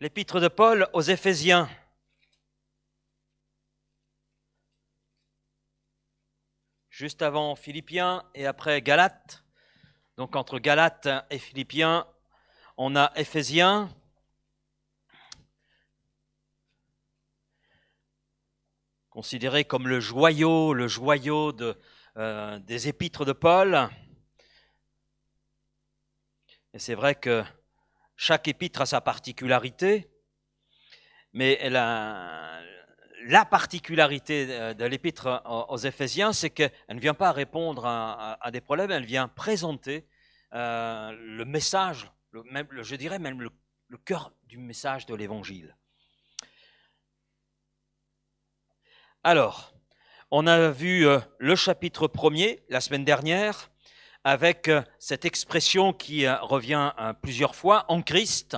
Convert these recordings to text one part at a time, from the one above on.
l'épître de Paul aux Éphésiens. Juste avant Philippiens et après Galates. Donc entre Galates et Philippiens, on a Éphésiens. considéré comme le joyau, le joyau euh, des épîtres de Paul. Et c'est vrai que chaque épître a sa particularité, mais la, particularité de l'épître aux Éphésiens, c'est qu'elle ne vient pas répondre à, des problèmes, elle vient présenter euh, le message, je dirais même le, le cœur du message de l'Évangile. Alors, on a vu euh, le chapitre 1 la semaine dernière, avec euh, cette expression qui euh, revient euh, plusieurs fois, en Christ.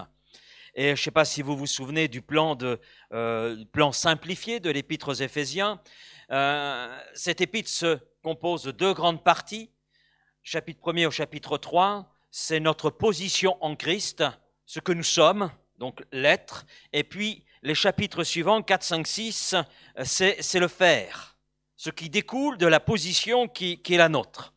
Et je ne sais pas si vous vous souvenez du plan, de, plan simplifié de l'épître aux Éphésiens. cette épître se compose de deux grandes parties. Chapitre 1er au chapitre 3, c'est notre position en Christ, ce que nous sommes, donc l'être. Et puis les chapitres suivants, 4, 5, 6, c'est le faire, ce qui découle de la position qui est la nôtre.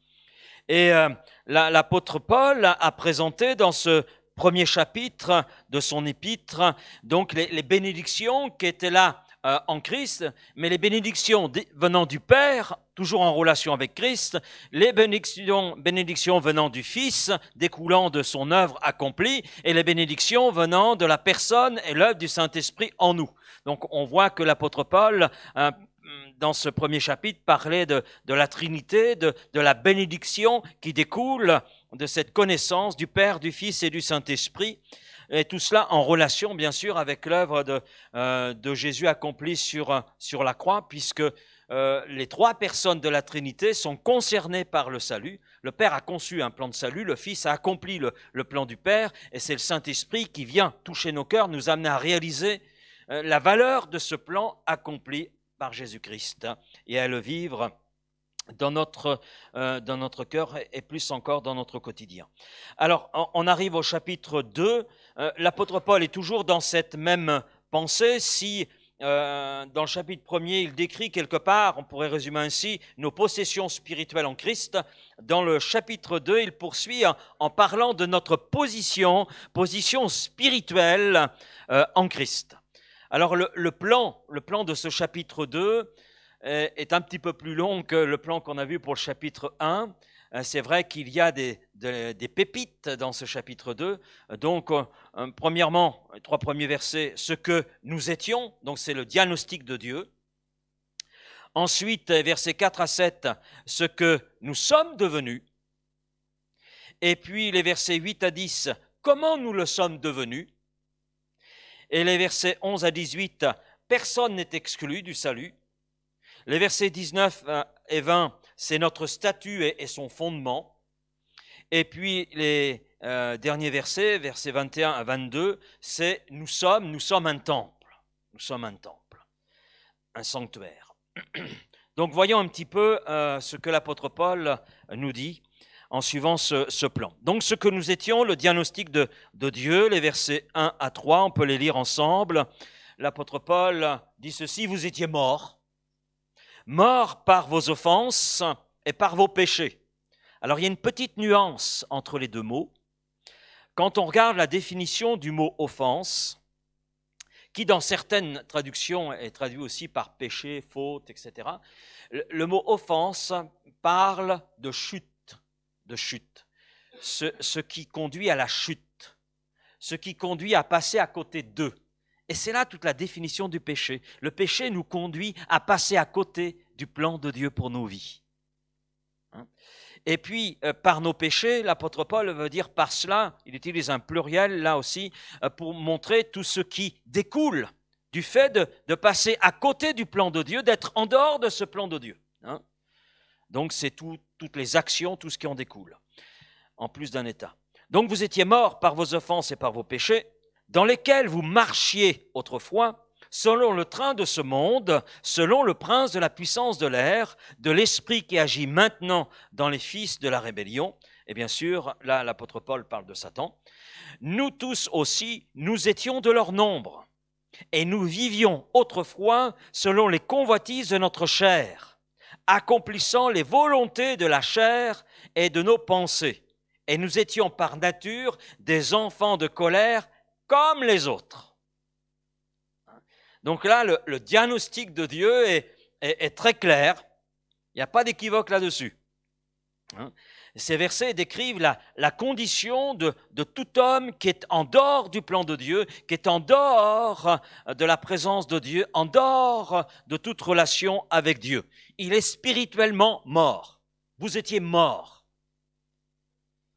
Et euh, l'apôtre Paul a présenté dans ce premier chapitre de son épître donc les, bénédictions qui étaient là euh, en Christ, mais les bénédictions venant du Père, toujours en relation avec Christ, les bénédictions, bénédictions venant du Fils, découlant de son œuvre accomplie, et les bénédictions venant de la personne et l'œuvre du Saint-Esprit en nous. Donc on voit que l'apôtre Paul... Euh, dans ce premier chapitre, parler de, la Trinité, de, la bénédiction qui découle de cette connaissance du Père, du Fils et du Saint-Esprit. Et tout cela en relation, bien sûr, avec l'œuvre de, euh, Jésus accomplie sur, la croix, puisque euh, les trois personnes de la Trinité sont concernées par le salut. Le Père a conçu un plan de salut, le Fils a accompli le, plan du Père, et c'est le Saint-Esprit qui vient toucher nos cœurs, nous amener à réaliser euh, la valeur de ce plan accompli par Jésus-Christ hein, et à le vivre dans notre, euh, dans notre cœur et plus encore dans notre quotidien. Alors, on arrive au chapitre 2. Euh, l'apôtre Paul est toujours dans cette même pensée. Si euh, dans le chapitre 1er, il décrit quelque part, on pourrait résumer ainsi, nos possessions spirituelles en Christ. Dans le chapitre 2, il poursuit en parlant de notre position, position spirituelle en Christ. Alors le, plan, le plan de ce chapitre 2 euh, est un petit peu plus long que le plan qu'on a vu pour le chapitre 1. Euh, c'est vrai qu'il y a des, pépites dans ce chapitre 2. Donc, euh, premièrement, trois premiers versets, ce que nous étions, donc c'est le diagnostic de Dieu. Ensuite, versets 4 à 7, ce que nous sommes devenus. Et puis les versets 8 à 10, comment nous le sommes devenus et les versets 11 à 18, personne n'est exclu du salut. Les versets 19 euh, et 20, c'est notre statut et, son fondement. Et puis les euh, derniers versets, versets 21 à 22, c'est nous sommes, nous sommes un temple. Nous sommes un temple, un sanctuaire. Donc voyons un petit peu euh, ce que l'apôtre Paul nous dit en suivant ce, plan. Donc ce que nous étions, le diagnostic de, Dieu, les versets 1 à 3, on peut les lire ensemble. L'apôtre Paul dit ceci, vous étiez morts, morts par vos offenses et par vos péchés. Alors il y a une petite nuance entre les deux mots. Quand on regarde la définition du mot offense, qui dans certaines traductions est traduit aussi par péché, faute, etc., le mot offense parle de chute de chute, ce, qui conduit à la chute, ce qui conduit à passer à côté d'eux. Et c'est là toute la définition du péché. Le péché nous conduit à passer à côté du plan de Dieu pour nos vies. Hein. Et puis, euh, par nos péchés, l'apôtre Paul veut dire par cela, il utilise un pluriel là aussi, euh, pour montrer tout ce qui découle du fait de passer à côté du plan de Dieu, d'être en dehors de ce plan de Dieu. Hein. Donc c'est tout toutes les actions, tout ce qui en découle, en plus d'un État. Donc vous étiez morts par vos offenses et par vos péchés, dans lesquels vous marchiez autrefois, selon le train de ce monde, selon le prince de la puissance de l'air, de l'esprit qui agit maintenant dans les fils de la rébellion. Et bien sûr, là, l'apôtre Paul parle de Satan. Nous tous aussi, nous étions de leur nombre, et nous vivions autrefois selon les convoitises de notre chair accomplissant les volontés de la chair et de nos pensées. Et nous étions par nature des enfants de colère comme les autres. Donc là, le, diagnostic de Dieu est, très clair. Il n'y a pas d'équivoque là-dessus. Hein. Ces versets décrivent la, condition de, tout homme qui est en dehors du plan de Dieu, qui est en dehors de la présence de Dieu, en dehors de toute relation avec Dieu. Il est spirituellement mort. Vous étiez mort.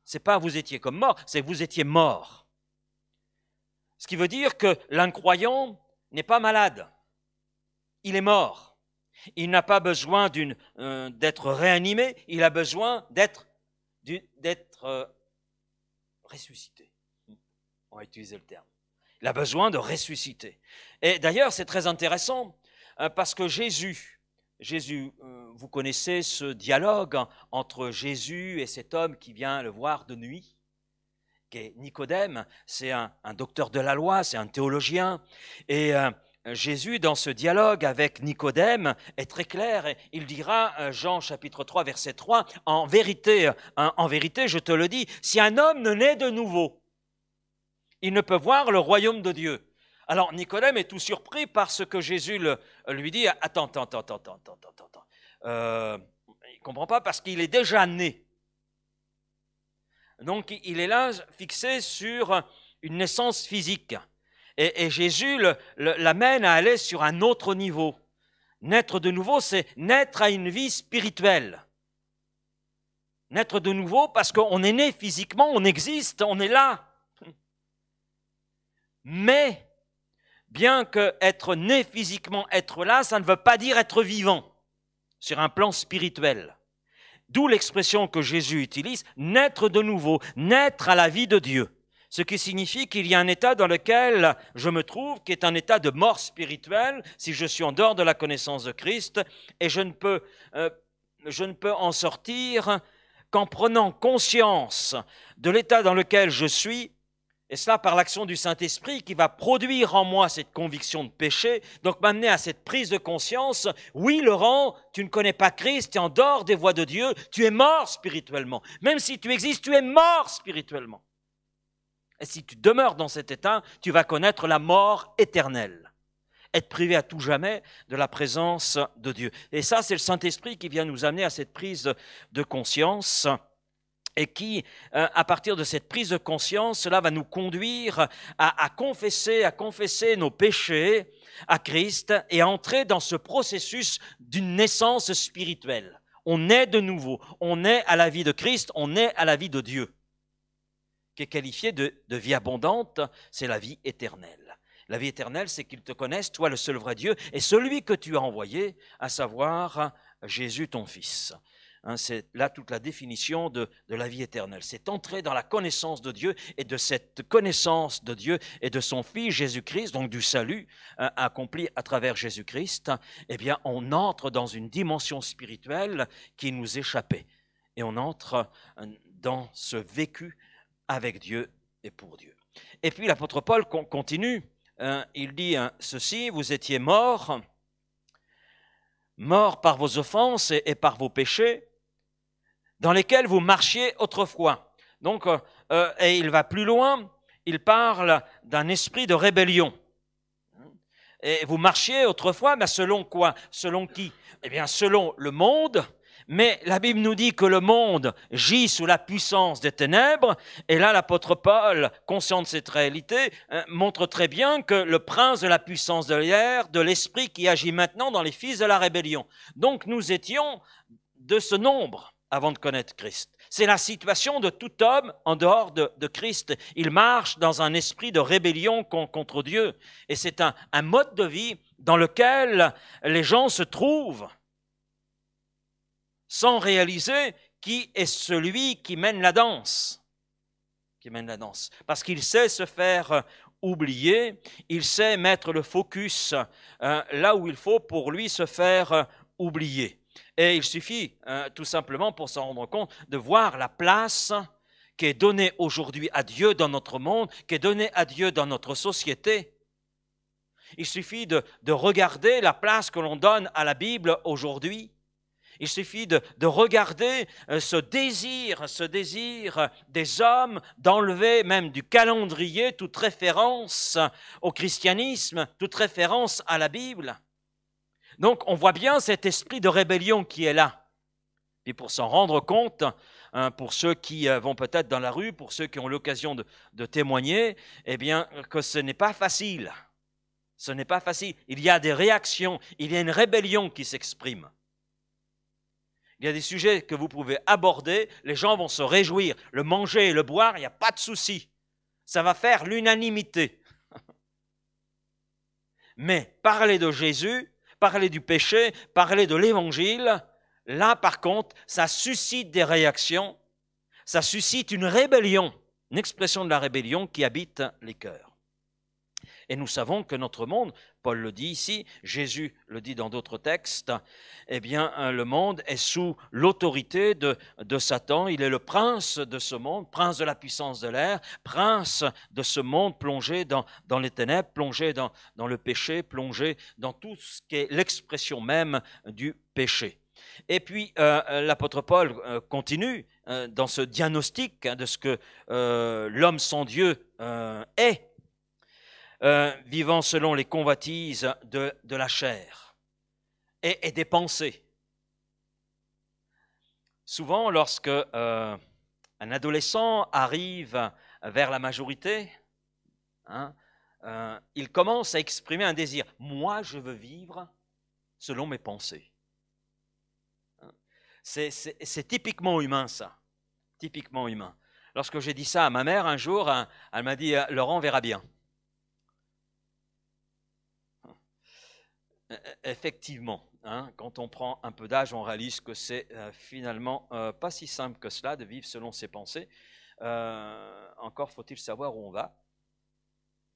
C'est pas vous étiez comme mort, c'est vous étiez mort. Ce qui veut dire que l'incroyant n'est pas malade. Il est mort. Il n'a pas besoin euh, d'être réanimé, il a besoin d'être, d'être euh, ressuscité. On va utiliser le terme. Il a besoin de ressusciter. Et d'ailleurs, c'est très intéressant euh, parce que Jésus, Jésus, euh, vous connaissez ce dialogue entre Jésus et cet homme qui vient le voir de nuit, qui est Nicodème, c'est un, docteur de la loi, c'est un théologien. Et euh, Jésus, dans ce dialogue avec Nicodème, est très clair. Il dira, euh, Jean chapitre 3, verset 3, En vérité, en vérité, je te le dis, si un homme ne naît de nouveau, il ne peut voir le royaume de Dieu. Alors Nicodème est tout surpris par ce que Jésus lui dit. Attends, attends, attends, attends, attends, attends, attends. Euh, il ne comprend pas parce qu'il est déjà né. Donc il est là fixé sur une naissance physique. Et, et Jésus l'amène à aller sur un autre niveau. Naître de nouveau, c'est naître à une vie spirituelle. Naître de nouveau parce qu'on est né physiquement, on existe, on est là. Mais bien que être né physiquement, être là, ça ne veut pas dire être vivant sur un plan spirituel. D'où l'expression que Jésus utilise, naître de nouveau, naître à la vie de Dieu. Ce qui signifie qu'il y a un état dans lequel je me trouve, qui est un état de mort spirituelle, si je suis en dehors de la connaissance de Christ, et je ne peux, euh, je ne peux en sortir qu'en prenant conscience de l'état dans lequel je suis et cela par l'action du Saint-Esprit qui va produire en moi cette conviction de péché, donc m'amener à cette prise de conscience. Oui, Laurent, tu ne connais pas Christ, tu es en dehors des voies de Dieu, tu es mort spirituellement. Même si tu existes, tu es mort spirituellement. Et si tu demeures dans cet état, tu vas connaître la mort éternelle. Être privé à tout jamais de la présence de Dieu. Et ça, c'est le Saint-Esprit qui vient nous amener à cette prise de conscience et qui, euh, à partir de cette prise de conscience, cela va nous conduire à, confesser, à confesser nos péchés à Christ et à entrer dans ce processus d'une naissance spirituelle. On naît de nouveau, on est à la vie de Christ, on est à la vie de Dieu, qui est qualifié de, de vie abondante, c'est la vie éternelle. La vie éternelle, c'est qu'ils te connaissent, toi le seul vrai Dieu, et celui que tu as envoyé, à savoir Jésus ton Fils. Hein, c'est là toute la définition de, la vie éternelle. C'est entrer dans la connaissance de Dieu et de cette connaissance de Dieu et de son Fils Jésus-Christ, donc du salut hein, accompli à travers Jésus-Christ, eh bien on entre dans une dimension spirituelle qui nous échappait. Et on entre hein, dans ce vécu avec Dieu et pour Dieu. Et puis l'apôtre Paul continue, il dit ceci, vous étiez morts, morts par vos offenses et par vos péchés, dans lesquels vous marchiez autrefois. Donc, euh, euh, et il va plus loin, il parle d'un esprit de rébellion. Et vous marchiez autrefois, mais selon quoi Selon qui Eh bien, selon le monde. Mais la Bible nous dit que le monde gît sous la puissance des ténèbres. Et là, l'apôtre Paul, conscient de cette réalité, euh, montre très bien que le prince de la puissance de l'air, de l'esprit qui agit maintenant dans les fils de la rébellion. Donc, nous étions de ce nombre avant de connaître Christ. C'est la situation de tout homme en dehors de, Christ. Il marche dans un esprit de rébellion contre Dieu. Et c'est un, mode de vie dans lequel les gens se trouvent sans réaliser qui est celui qui mène la danse. Qui mène la danse. Parce qu'il sait se faire oublier, il sait mettre le focus euh, là où il faut pour lui se faire oublier. Et il suffit hein, tout simplement pour s'en rendre compte de voir la place qui est donnée aujourd'hui à Dieu dans notre monde, qui est donnée à Dieu dans notre société. Il suffit de, regarder la place que l'on donne à la Bible aujourd'hui. Il suffit de, regarder euh, ce désir, ce désir des hommes d'enlever même du calendrier toute référence au christianisme, toute référence à la Bible. Donc on voit bien cet esprit de rébellion qui est là. Et pour s'en rendre compte, hein, pour ceux qui euh, vont peut-être dans la rue, pour ceux qui ont l'occasion de, de, témoigner, eh bien que ce n'est pas facile. Ce n'est pas facile. Il y a des réactions, il y a une rébellion qui s'exprime. Il y a des sujets que vous pouvez aborder, les gens vont se réjouir. Le manger et le boire, il n'y a pas de souci. Ça va faire l'unanimité. Mais parler de Jésus, parler du péché, parler de l'évangile, là par contre, ça suscite des réactions, ça suscite une rébellion, une expression de la rébellion qui habite les cœurs. Et nous savons que notre monde, Paul le dit ici, Jésus le dit dans d'autres textes, eh bien, hein, le monde est sous l'autorité de, de Satan. Il est le prince de ce monde, prince de la puissance de l'air, prince de ce monde plongé dans, dans les ténèbres, plongé dans, dans le péché, plongé dans tout ce qui est l'expression même du péché. Et puis, euh, euh, l'apôtre Paul euh, continue hein, dans ce diagnostic hein, de ce que l'homme sans Dieu est euh, vivant selon les convoitises de, la chair et, des pensées. Souvent, lorsque euh, un adolescent arrive vers la majorité, hein, euh, il commence à exprimer un désir. Moi, je veux vivre selon mes pensées. C'est typiquement humain, ça. Typiquement humain. Lorsque j'ai dit ça à ma mère un jour, hein, elle m'a dit Laurent verra bien. Euh, euh, effectivement, hein, quand on prend un peu d'âge, on réalise que c'est euh, finalement pas si simple que cela de vivre selon ses pensées. encore faut-il savoir où on va.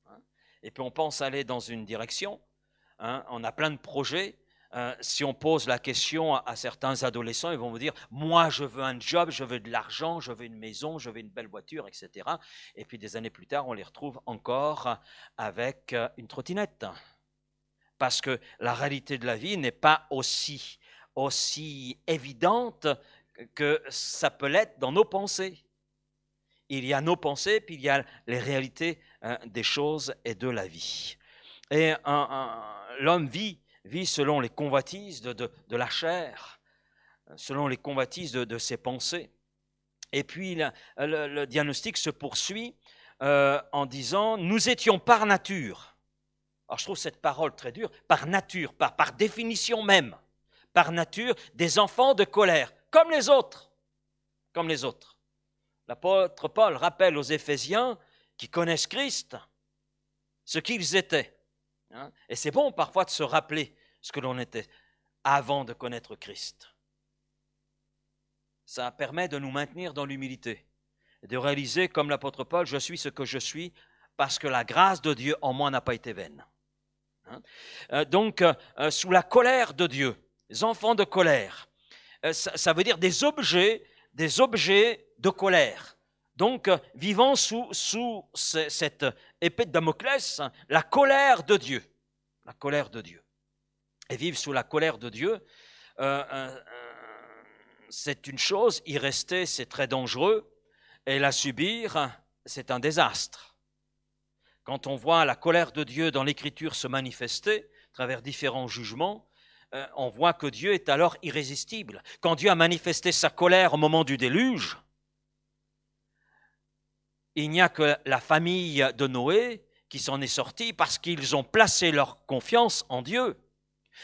Hein. Et puis on pense aller dans une direction. Hein. on a plein de projets. si on pose la question à, à, certains adolescents, ils vont vous dire Moi, je veux un job, je veux de l'argent, je veux une maison, je veux une belle voiture, etc. Et puis des années plus tard, on les retrouve encore avec une trottinette parce que la réalité de la vie n'est pas aussi, aussi évidente que ça peut l'être dans nos pensées. Il y a nos pensées, puis il y a les réalités hein, des choses et de la vie. Et l'homme vit, vit selon les convoitises de, la chair, selon les convoitises de, ses pensées. Et puis le, diagnostic se poursuit euh, en disant, nous étions par nature alors je trouve cette parole très dure, par nature, par, par définition même, par nature, des enfants de colère, comme les autres, comme les autres. L'apôtre Paul rappelle aux Éphésiens qui connaissent Christ ce qu'ils étaient. Hein. Et c'est bon parfois de se rappeler ce que l'on était avant de connaître Christ. Ça permet de nous maintenir dans l'humilité de réaliser, comme l'apôtre Paul, je suis ce que je suis parce que la grâce de Dieu en moi n'a pas été vaine. Hein. Euh, donc, euh, euh, sous la colère de Dieu, les enfants de colère, ça, veut dire des objets, des objets de colère. Donc, vivant sous, sous cette épée de Damoclès, hein, la colère de Dieu, la colère de Dieu. Et vivre sous la colère de Dieu, c'est une chose, y rester, c'est très dangereux, et la subir, hein, c'est un désastre quand on voit la colère de Dieu dans l'Écriture se manifester, à travers différents jugements, euh, on voit que Dieu est alors irrésistible. Quand Dieu a manifesté sa colère au moment du déluge, il n'y a que la famille de Noé qui s'en est sortie parce qu'ils ont placé leur confiance en Dieu.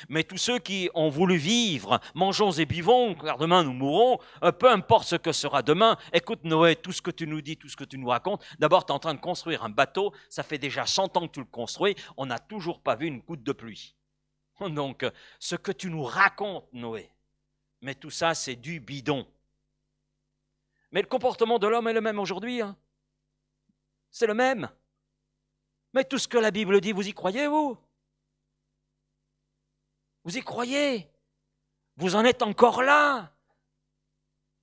Mais tous ceux qui ont voulu vivre, mangeons et buvons, car demain nous mourrons, euh, peu importe ce que sera demain, écoute Noé, tout ce que tu nous dis, tout ce que tu nous racontes, d'abord tu es en train de construire un bateau, ça fait déjà 100 ans que tu le construis, on n'a toujours pas vu une goutte de pluie. Donc euh, ce que tu nous racontes Noé, mais tout ça c'est du bidon. Mais le comportement de l'homme est le même aujourd'hui, hein. c'est le même. Mais tout ce que la Bible dit, vous y croyez, vous vous y croyez Vous en êtes encore là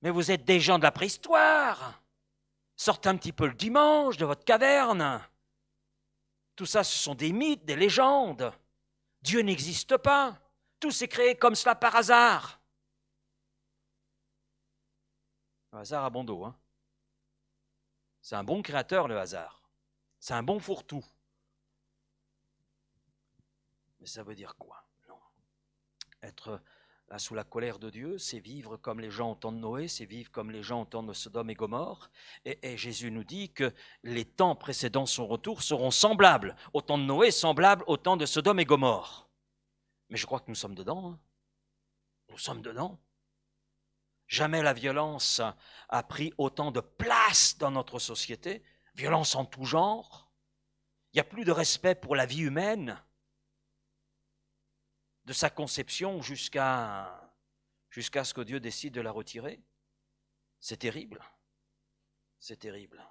Mais vous êtes des gens de la préhistoire Sortez un petit peu le dimanche de votre caverne. Tout ça, ce sont des mythes, des légendes. Dieu n'existe pas. Tout s'est créé comme cela par hasard. Le hasard a bon dos. Hein C'est un bon créateur, le hasard. C'est un bon fourre-tout. Mais ça veut dire quoi être euh, sous la colère de Dieu, c'est vivre comme les gens au temps de Noé, c'est vivre comme les gens au temps de Sodome et Gomorre. Et, Jésus nous dit que les temps précédant son retour seront semblables au temps de Noé, semblables au temps de Sodome et Gomorre. Mais je crois que nous sommes dedans. Hein. Nous sommes dedans. Jamais la violence a pris autant de place dans notre société. Violence en tout genre. Il n'y a plus de respect pour la vie humaine de sa conception jusqu'à jusqu'à ce que Dieu décide de la retirer. C'est terrible. C'est terrible.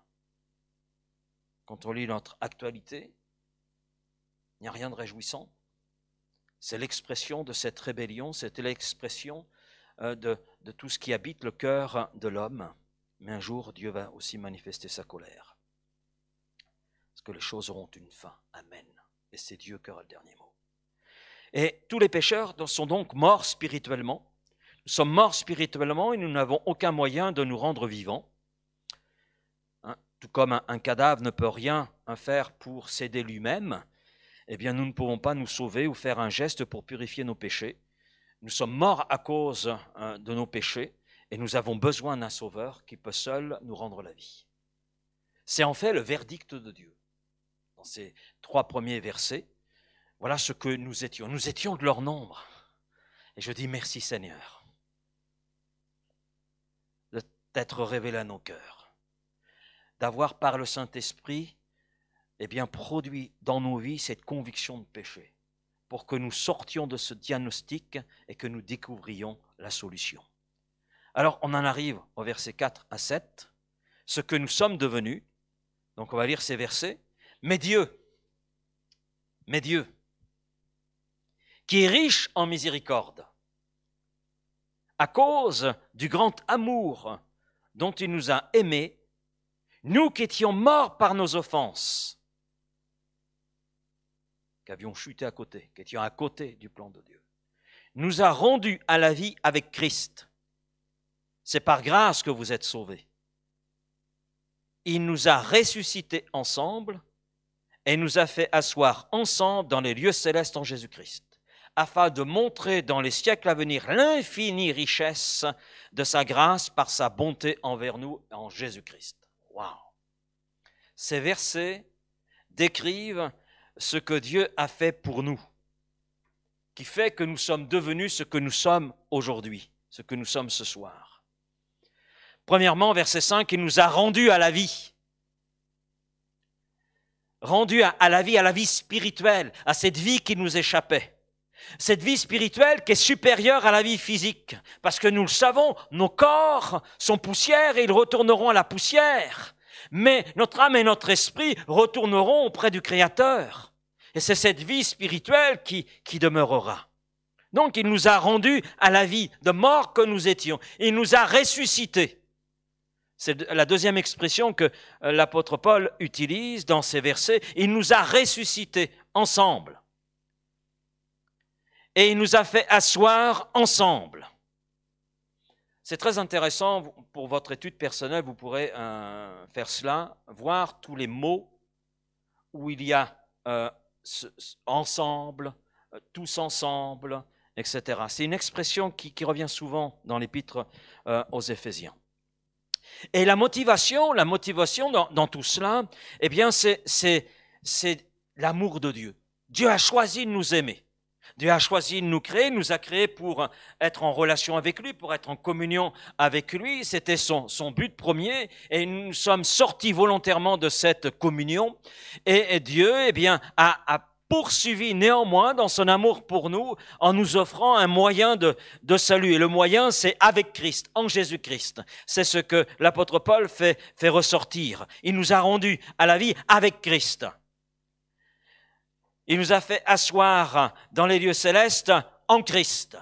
Quand on lit notre actualité, il n'y a rien de réjouissant. C'est l'expression de cette rébellion, c'est l'expression euh, de, de tout ce qui habite le cœur de l'homme. Mais un jour, Dieu va aussi manifester sa colère. Parce que les choses auront une fin. Amen. Et c'est Dieu qui aura le dernier mot. Et tous les pécheurs sont donc morts spirituellement. Nous sommes morts spirituellement et nous n'avons aucun moyen de nous rendre vivants. Hein, tout comme un, cadavre ne peut rien hein, faire pour s'aider lui-même, eh bien nous ne pouvons pas nous sauver ou faire un geste pour purifier nos péchés. Nous sommes morts à cause hein, de nos péchés et nous avons besoin d'un sauveur qui peut seul nous rendre la vie. C'est en fait le verdict de Dieu. Dans ces trois premiers versets, voilà ce que nous étions. Nous étions de leur nombre. Et je dis merci Seigneur d'être révélé à nos cœurs, d'avoir par le Saint-Esprit eh bien, produit dans nos vies cette conviction de péché, pour que nous sortions de ce diagnostic et que nous découvrions la solution. Alors on en arrive au verset 4 à 7, ce que nous sommes devenus, donc on va lire ces versets, mais Dieu, mais Dieu, qui est riche en miséricorde, à cause du grand amour dont il nous a aimés, nous qui étions morts par nos offenses, qui avions chuté à côté, qui étions à côté du plan de Dieu, nous a rendus à la vie avec Christ. C'est par grâce que vous êtes sauvés. Il nous a ressuscités ensemble et nous a fait asseoir ensemble dans les lieux célestes en Jésus-Christ afin de montrer dans les siècles à venir l'infinie richesse de sa grâce par sa bonté envers nous en Jésus-Christ. Waouh Ces versets décrivent ce que Dieu a fait pour nous, qui fait que nous sommes devenus ce que nous sommes aujourd'hui, ce que nous sommes ce soir. Premièrement, verset 5, il nous a rendus à la vie rendus à, la vie, à la vie spirituelle, à cette vie qui nous échappait cette vie spirituelle qui est supérieure à la vie physique. Parce que nous le savons, nos corps sont poussière et ils retourneront à la poussière. Mais notre âme et notre esprit retourneront auprès du Créateur. Et c'est cette vie spirituelle qui, qui demeurera. Donc il nous a rendus à la vie de mort que nous étions. Il nous a ressuscités. C'est la deuxième expression que euh, l'apôtre Paul utilise dans ces versets. Il nous a ressuscités ensemble et il nous a fait asseoir ensemble. C'est très intéressant pour votre étude personnelle, vous pourrez euh, faire cela, voir tous les mots où il y a euh, ensemble, euh, tous ensemble, etc. C'est une expression qui, revient souvent dans l'épître aux Éphésiens. Et la motivation, la motivation dans, dans tout cela, eh bien, c'est l'amour de Dieu. Dieu a choisi de nous aimer. Dieu a choisi de nous créer, nous a créés pour être en relation avec lui, pour être en communion avec lui. C'était son, but premier et nous sommes sortis volontairement de cette communion. Et, Dieu, eh bien, a, poursuivi néanmoins dans son amour pour nous en nous offrant un moyen de, de salut. Et le moyen, c'est avec Christ, en Jésus-Christ. C'est ce que l'apôtre Paul fait, fait ressortir. Il nous a rendus à la vie avec Christ. Il nous a fait asseoir dans les lieux célestes en Christ.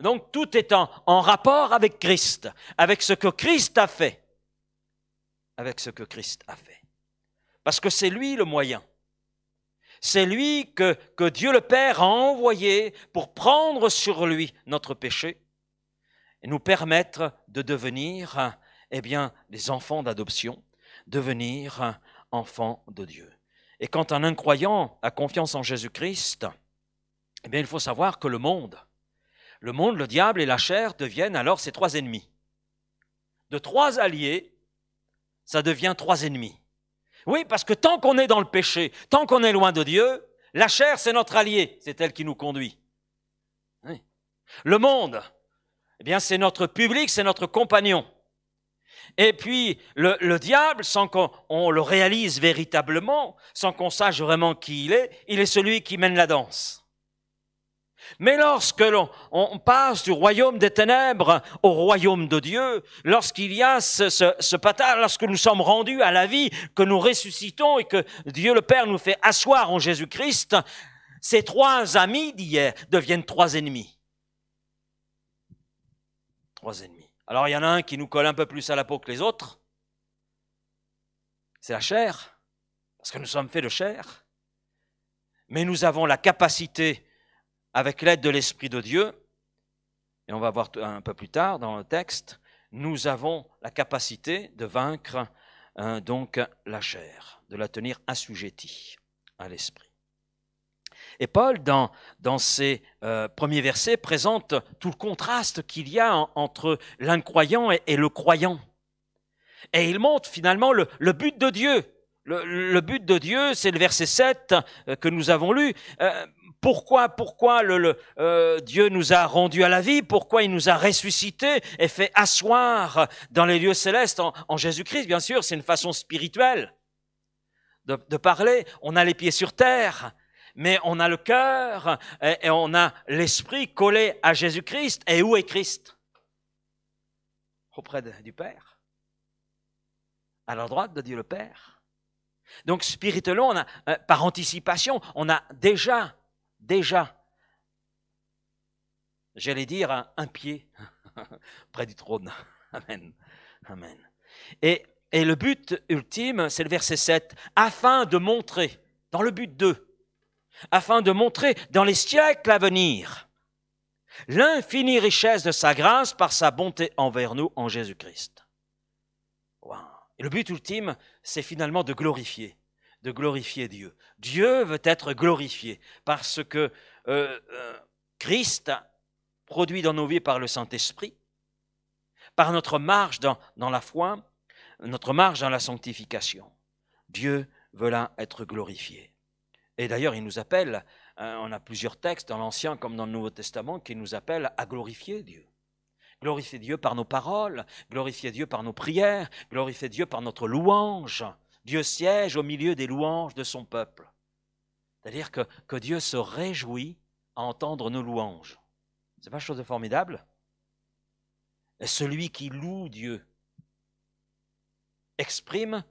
Donc tout est en, rapport avec Christ, avec ce que Christ a fait. Avec ce que Christ a fait. Parce que c'est lui le moyen. C'est lui que, que Dieu le Père a envoyé pour prendre sur lui notre péché et nous permettre de devenir, eh bien, les enfants d'adoption, devenir enfants de Dieu. Et quand un incroyant a confiance en Jésus-Christ, eh bien, il faut savoir que le monde, le monde, le diable et la chair deviennent alors ses trois ennemis. De trois alliés, ça devient trois ennemis. Oui, parce que tant qu'on est dans le péché, tant qu'on est loin de Dieu, la chair, c'est notre allié, c'est elle qui nous conduit. Le monde, eh bien, c'est notre public, c'est notre compagnon. Et puis le, diable, sans qu'on le réalise véritablement, sans qu'on sache vraiment qui il est, il est celui qui mène la danse. Mais lorsque l'on passe du royaume des ténèbres au royaume de Dieu, lorsqu'il y a ce, ce, ce lorsque nous sommes rendus à la vie, que nous ressuscitons et que Dieu le Père nous fait asseoir en Jésus-Christ, ces trois amis d'hier deviennent trois ennemis. Trois ennemis. Alors il y en a un qui nous colle un peu plus à la peau que les autres. C'est la chair, parce que nous sommes faits de chair. Mais nous avons la capacité, avec l'aide de l'Esprit de Dieu, et on va voir un peu plus tard dans le texte, nous avons la capacité de vaincre euh, donc la chair, de la tenir assujettie à l'esprit. Et Paul, dans, dans ses euh, premiers versets, présente tout le contraste qu'il y a entre l'incroyant et, le croyant. Et il montre finalement le, but de Dieu. Le, but de Dieu, c'est le verset 7 euh, que nous avons lu. Euh, pourquoi, pourquoi le, Dieu nous a rendus à la vie, pourquoi il nous a ressuscités et fait asseoir dans les lieux célestes en, Jésus-Christ, bien sûr, c'est une façon spirituelle de, parler. On a les pieds sur terre, mais on a le cœur euh, et, on a l'esprit collé à Jésus-Christ. Et où est Christ Auprès du Père, à la droite de Dieu le Père. Donc spirituellement, euh, par anticipation, on a déjà, déjà, j'allais dire, un, pied près du trône. Amen. Amen. Et, et le but ultime, c'est le verset 7, afin de montrer, dans le but 2, afin de montrer dans les siècles à venir l'infinie richesse de sa grâce par sa bonté envers nous en Jésus-Christ. le but ultime, c'est finalement de glorifier, de glorifier Dieu. Dieu veut être glorifié parce que euh, euh, Christ, produit dans nos vies par le Saint-Esprit, par notre marche dans, la foi, notre marche dans la sanctification, Dieu veut là être glorifié. Et d'ailleurs, il nous appelle, euh, on a plusieurs textes dans l'Ancien comme dans le Nouveau Testament qui nous appellent à glorifier Dieu. Glorifier Dieu par nos paroles, glorifier Dieu par nos prières, glorifier Dieu par notre louange. Dieu siège au milieu des louanges de son peuple. C'est-à-dire que, que Dieu se réjouit à entendre nos louanges. C'est pas chose de formidable Celui qui loue Dieu exprime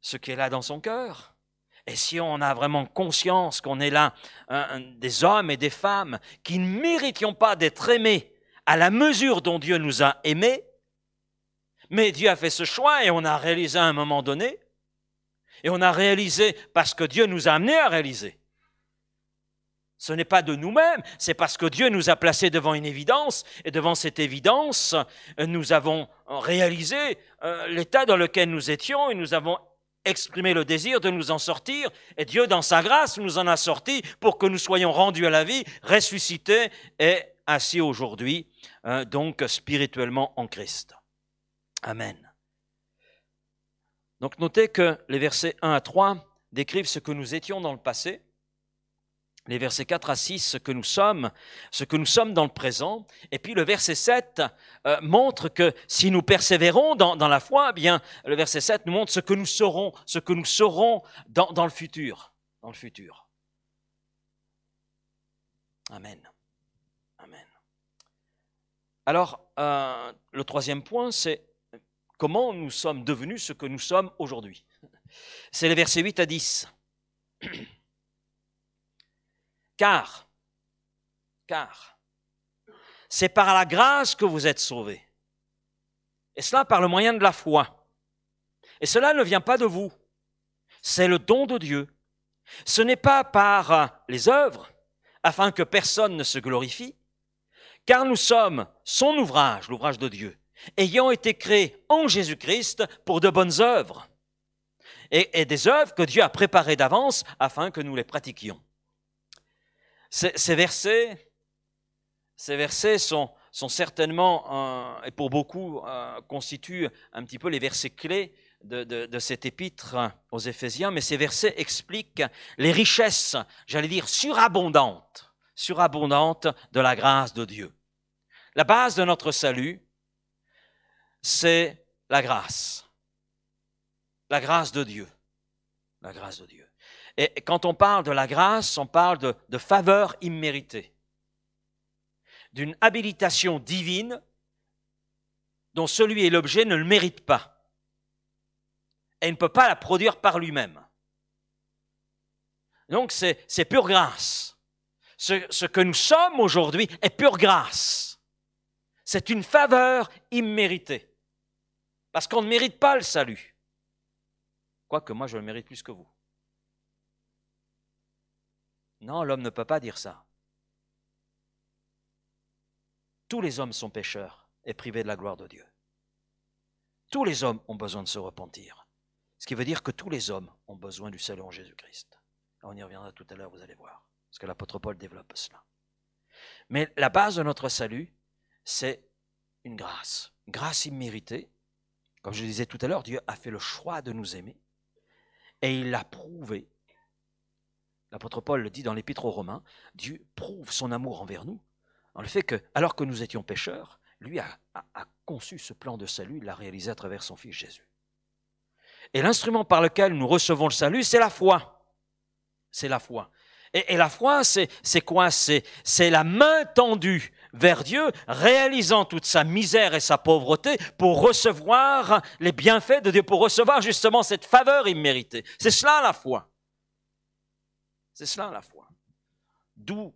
ce qu'il là dans son cœur. Et si on a vraiment conscience qu'on est là, des hommes et des femmes qui ne méritions pas d'être aimés à la mesure dont Dieu nous a aimés, mais Dieu a fait ce choix et on a réalisé à un moment donné, et on a réalisé parce que Dieu nous a amenés à réaliser. Ce n'est pas de nous-mêmes, c'est parce que Dieu nous a placés devant une évidence, et devant cette évidence, nous avons réalisé euh, l'état dans lequel nous étions, et nous avons Exprimer le désir de nous en sortir, et Dieu, dans sa grâce, nous en a sortis pour que nous soyons rendus à la vie, ressuscités et assis aujourd'hui, hein, donc spirituellement en Christ. Amen. Donc notez que les versets 1 à 3 décrivent ce que nous étions dans le passé, les versets 4 à 6, ce que nous sommes, ce que nous sommes dans le présent. Et puis le verset 7 euh, montre que si nous persévérons dans, la foi, eh bien le verset 7 nous montre ce que nous serons, ce que nous serons dans, le futur, dans le futur. Amen. Alors, euh, le troisième point, c'est comment nous sommes devenus ce que nous sommes aujourd'hui. C'est les versets 8 à 10. Car, car, c'est par la grâce que vous êtes sauvés. Et cela par le moyen de la foi. Et cela ne vient pas de vous. C'est le don de Dieu. Ce n'est pas par euh, les œuvres, afin que personne ne se glorifie, car nous sommes son ouvrage, l'ouvrage de Dieu, ayant été créés en Jésus-Christ pour de bonnes œuvres, et, et, des œuvres que Dieu a préparées d'avance afin que nous les pratiquions. Ces, versets, ces versets sont, sont certainement, euh, et pour beaucoup, euh, constituent un petit peu les versets clés de, de, de, cette épître aux Éphésiens, mais ces versets expliquent les richesses, j'allais dire, surabondantes, surabondantes de la grâce de Dieu. La base de notre salut, c'est la grâce. La grâce de Dieu. La grâce de Dieu. Et quand on parle de la grâce, on parle de, faveur imméritée, d'une habilitation divine dont celui et l'objet ne le méritent pas. Et ne peut pas la produire par lui-même. Donc c'est pure grâce. Ce, ce que nous sommes aujourd'hui est pure grâce. C'est une faveur imméritée. Parce qu'on ne mérite pas le salut. Quoique moi, je le mérite plus que vous. Non, l'homme ne peut pas dire ça. Tous les hommes sont pécheurs et privés de la gloire de Dieu. Tous les hommes ont besoin de se repentir. Ce qui veut dire que tous les hommes ont besoin du salut en Jésus-Christ. On y reviendra tout à l'heure, vous allez voir. Parce que l'apôtre Paul développe cela. Mais la base de notre salut, c'est une grâce. Grâce imméritée. Comme je le disais tout à l'heure, Dieu a fait le choix de nous aimer. Et il l'a prouvé l'apôtre Paul le dit dans l'épître aux Romains, Dieu prouve son amour envers nous, en le fait que, alors que nous étions pécheurs, lui a, conçu ce plan de salut, l'a réalisé à travers son Fils Jésus. Et l'instrument par lequel nous recevons le salut, c'est la foi. C'est la foi. Et, et la foi, c'est quoi C'est la main tendue vers Dieu, réalisant toute sa misère et sa pauvreté pour recevoir les bienfaits de Dieu, pour recevoir justement cette faveur imméritée. C'est cela la foi. C'est cela la foi. D'où,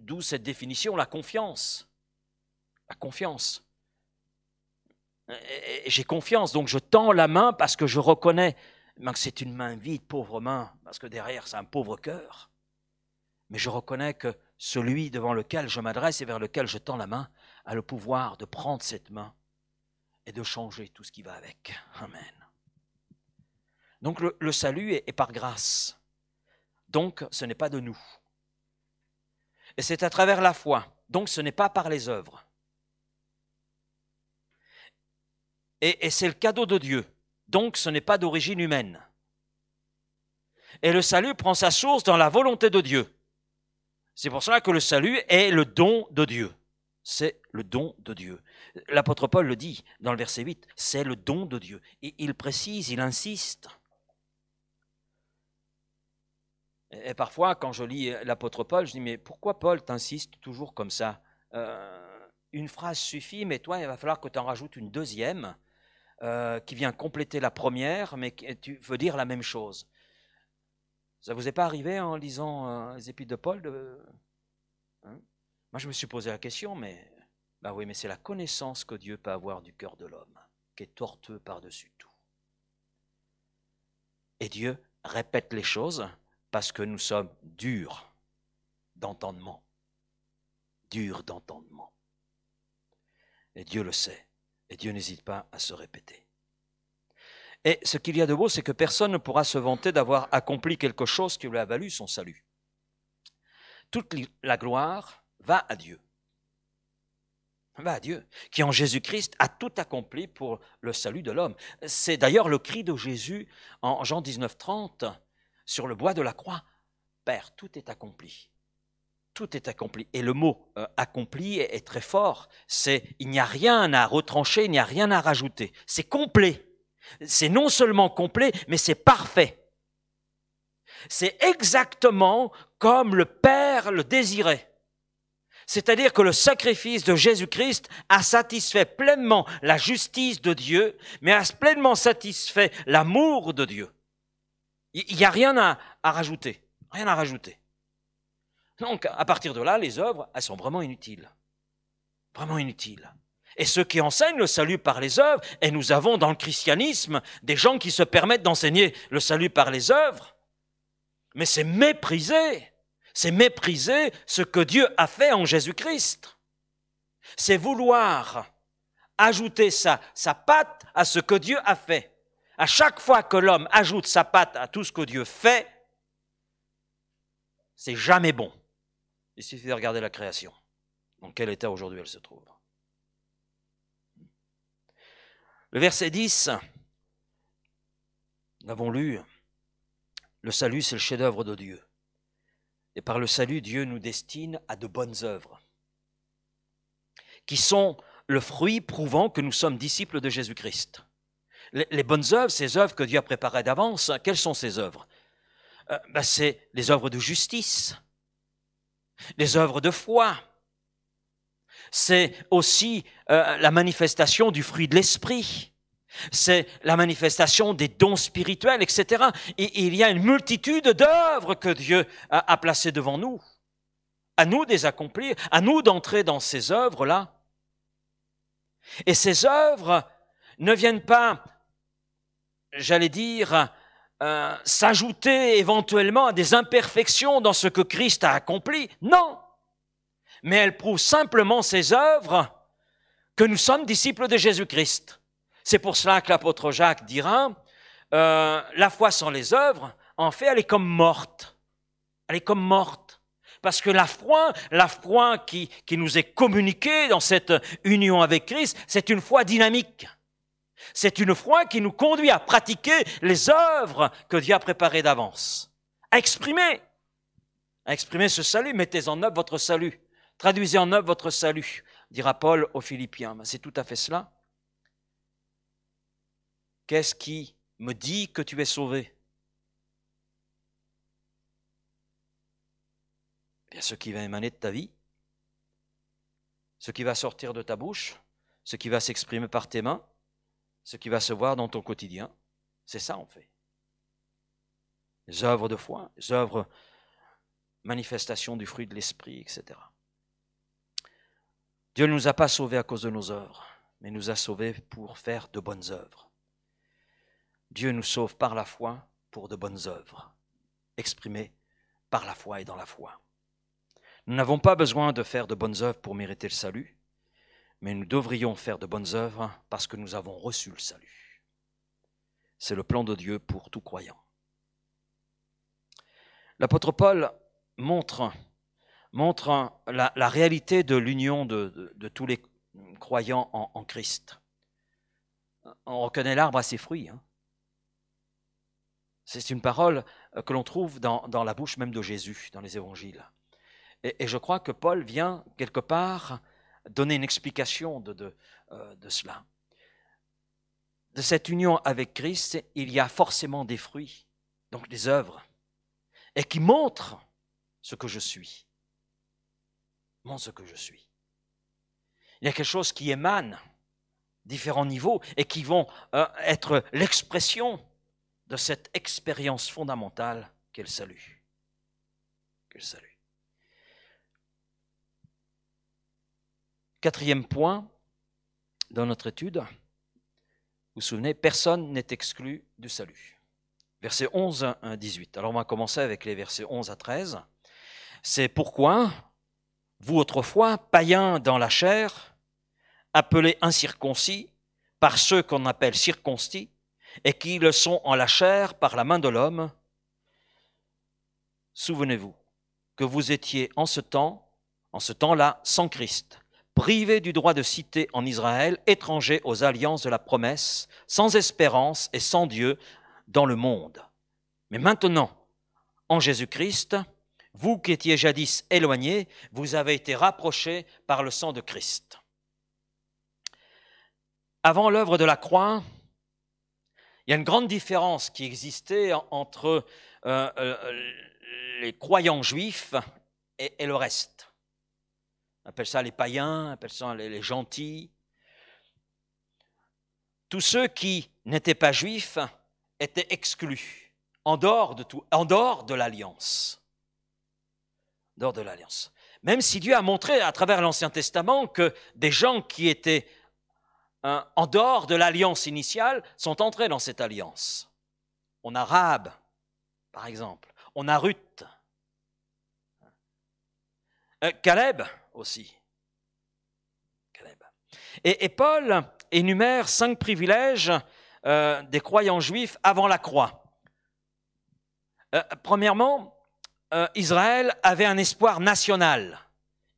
d'où cette définition, la confiance. La confiance. J'ai confiance, donc je tends la main parce que je reconnais que c'est une main vide, pauvre main, parce que derrière c'est un pauvre cœur. Mais je reconnais que celui devant lequel je m'adresse et vers lequel je tends la main a le pouvoir de prendre cette main et de changer tout ce qui va avec. Amen. Donc le, salut est par grâce donc ce n'est pas de nous. Et c'est à travers la foi, donc ce n'est pas par les œuvres. Et, c'est le cadeau de Dieu, donc ce n'est pas d'origine humaine. Et le salut prend sa source dans la volonté de Dieu. C'est pour cela que le salut est le don de Dieu. C'est le don de Dieu. L'apôtre Paul le dit dans le verset 8, c'est le don de Dieu. Et il précise, il insiste. Et parfois, quand je lis euh, l'apôtre Paul, je dis, mais pourquoi Paul t'insiste toujours comme ça euh, Une phrase suffit, mais toi, il va falloir que tu en rajoutes une deuxième euh, qui vient compléter la première, mais qui tu veux dire la même chose. Ça vous est pas arrivé en lisant les épîtres de Paul hein? Moi, je me suis posé la question, mais bah oui, mais c'est la connaissance que Dieu peut avoir du cœur de l'homme, qui est tortueux par-dessus tout. Et Dieu répète les choses parce que nous sommes durs d'entendement. Durs d'entendement. Et Dieu le sait. Et Dieu n'hésite pas à se répéter. Et ce qu'il y a de beau, c'est que personne ne pourra se vanter d'avoir accompli quelque chose qui lui a valu son salut. Toute la gloire va à Dieu. Va à Dieu, qui en Jésus-Christ a tout accompli pour le salut de l'homme. C'est d'ailleurs le cri de Jésus en Jean 19, 30 sur le bois de la croix, Père, tout est accompli. Tout est accompli. Et le mot euh, accompli est, très fort. C'est il n'y a rien à retrancher, il n'y a rien à rajouter. C'est complet. C'est non seulement complet, mais c'est parfait. C'est exactement comme le Père le désirait. C'est-à-dire que le sacrifice de Jésus-Christ a satisfait pleinement la justice de Dieu, mais a pleinement satisfait l'amour de Dieu. Il n'y a rien à, rajouter. Rien à rajouter. Donc, à partir de là, les œuvres, elles sont vraiment inutiles. Vraiment inutiles. Et ceux qui enseignent le salut par les œuvres, et nous avons dans le christianisme des gens qui se permettent d'enseigner le salut par les œuvres, mais c'est mépriser, c'est mépriser ce que Dieu a fait en Jésus-Christ. C'est vouloir ajouter sa, sa patte à ce que Dieu a fait. À chaque fois que l'homme ajoute sa patte à tout ce que Dieu fait, c'est jamais bon. Il suffit de regarder la création. Dans quel état aujourd'hui elle se trouve. Le verset 10, nous l'avons lu, le salut c'est le chef-d'œuvre de Dieu. Et par le salut, Dieu nous destine à de bonnes œuvres, qui sont le fruit prouvant que nous sommes disciples de Jésus-Christ les, bonnes œuvres, ces œuvres que Dieu a préparées d'avance, hein, quelles sont ces œuvres euh, ben, C'est les œuvres de justice, les œuvres de foi. C'est aussi euh, la manifestation du fruit de l'esprit. C'est la manifestation des dons spirituels, etc. Et, il y a une multitude d'œuvres que Dieu a, placées devant nous. À nous de accomplir, à nous d'entrer dans ces œuvres-là. Et ces œuvres ne viennent pas j'allais dire, euh, s'ajouter éventuellement à des imperfections dans ce que Christ a accompli. Non. Mais elle prouve simplement ses œuvres que nous sommes disciples de Jésus-Christ. C'est pour cela que l'apôtre Jacques dira, euh, la foi sans les œuvres, en fait, elle est comme morte. Elle est comme morte. Parce que la foi, la foi qui, qui nous est communiquée dans cette union avec Christ, c'est une foi dynamique. C'est une foi qui nous conduit à pratiquer les œuvres que Dieu a préparées d'avance. Exprimez, exprimer ce salut, mettez en œuvre votre salut, traduisez en œuvre votre salut, dira Paul aux Philippiens. Ben, c'est tout à fait cela. Qu'est-ce qui me dit que tu es sauvé ce qui va émaner de ta vie, ce qui va sortir de ta bouche, ce qui va s'exprimer par tes mains, ce qui va se voir dans ton quotidien. C'est ça, en fait. Les œuvres de foi, les œuvres, manifestations du fruit de l'esprit, etc. Dieu ne nous a pas sauvés à cause de nos œuvres, mais nous a sauvés pour faire de bonnes œuvres. Dieu nous sauve par la foi pour de bonnes œuvres, exprimées par la foi et dans la foi. Nous n'avons pas besoin de faire de bonnes œuvres pour mériter le salut, mais nous devrions faire de bonnes œuvres parce que nous avons reçu le salut. C'est le plan de Dieu pour tout croyant. L'apôtre Paul montre, montre la, réalité de l'union de, tous les croyants en, Christ. On reconnaît l'arbre à ses fruits. Hein. C'est une parole que l'on trouve dans, la bouche même de Jésus, dans les évangiles. et, je crois que Paul vient quelque part donner une explication de, euh, de, cela. De cette union avec Christ, il y a forcément des fruits, donc des œuvres, et qui montrent ce que je suis. Montre ce que je suis. Il y a quelque chose qui émane différents niveaux et qui vont euh, être l'expression de cette expérience fondamentale qu'elle salue. Qu'elle salue. Quatrième point dans notre étude, vous souvenez, personne n'est exclu du salut. Versets 11 à 18. Alors on va commencer avec les versets 11 à 13. C'est pourquoi vous autrefois, païens dans la chair, appelés incirconcis par ceux qu'on appelle circoncis, et qui le sont en la chair par la main de l'homme, souvenez-vous que vous étiez en ce temps, en ce temps-là, sans Christ privé du droit de cité en Israël, étrangers aux alliances de la promesse, sans espérance et sans Dieu dans le monde. Mais maintenant, en Jésus-Christ, vous qui étiez jadis éloignés, vous avez été rapprochés par le sang de Christ. Avant l'œuvre de la croix, il y a une grande différence qui existait entre euh, euh, les croyants juifs et le reste appelle ça les païens, appelle ça les, gentils. Tous ceux qui n'étaient pas juifs étaient exclus, en dehors de tout, en dehors de l'alliance. Dehors de l'alliance. Même si Dieu a montré à travers l'Ancien Testament que des gens qui étaient hein, en dehors de l'alliance initiale sont entrés dans cette alliance. On a Rab, par exemple. On a Ruth. Euh, Caleb, aussi. Et, Paul énumère cinq privilèges euh, des croyants juifs avant la croix. Euh, premièrement, euh, Israël avait un espoir national.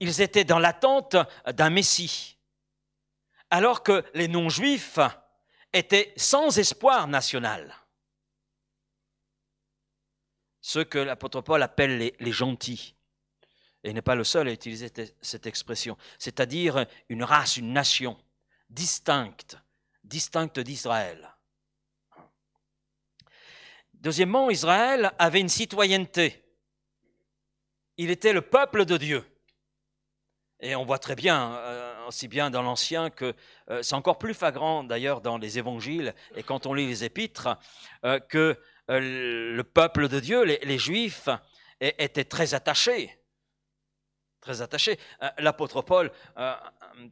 Ils étaient dans l'attente d'un Messie, alors que les non-juifs étaient sans espoir national. Ceux que l'apôtre Paul appelle les gentils et n'est pas le seul à utiliser cette expression, c'est-à-dire une race, une nation distincte, distincte d'Israël. Deuxièmement, Israël avait une citoyenneté. Il était le peuple de Dieu. Et on voit très bien, euh, aussi bien dans l'Ancien que euh, c'est encore plus flagrant d'ailleurs dans les évangiles et quand on lit les épîtres, euh, que le peuple de Dieu, les Juifs, étaient très attachés très attaché. Euh, l'apôtre Paul, euh, un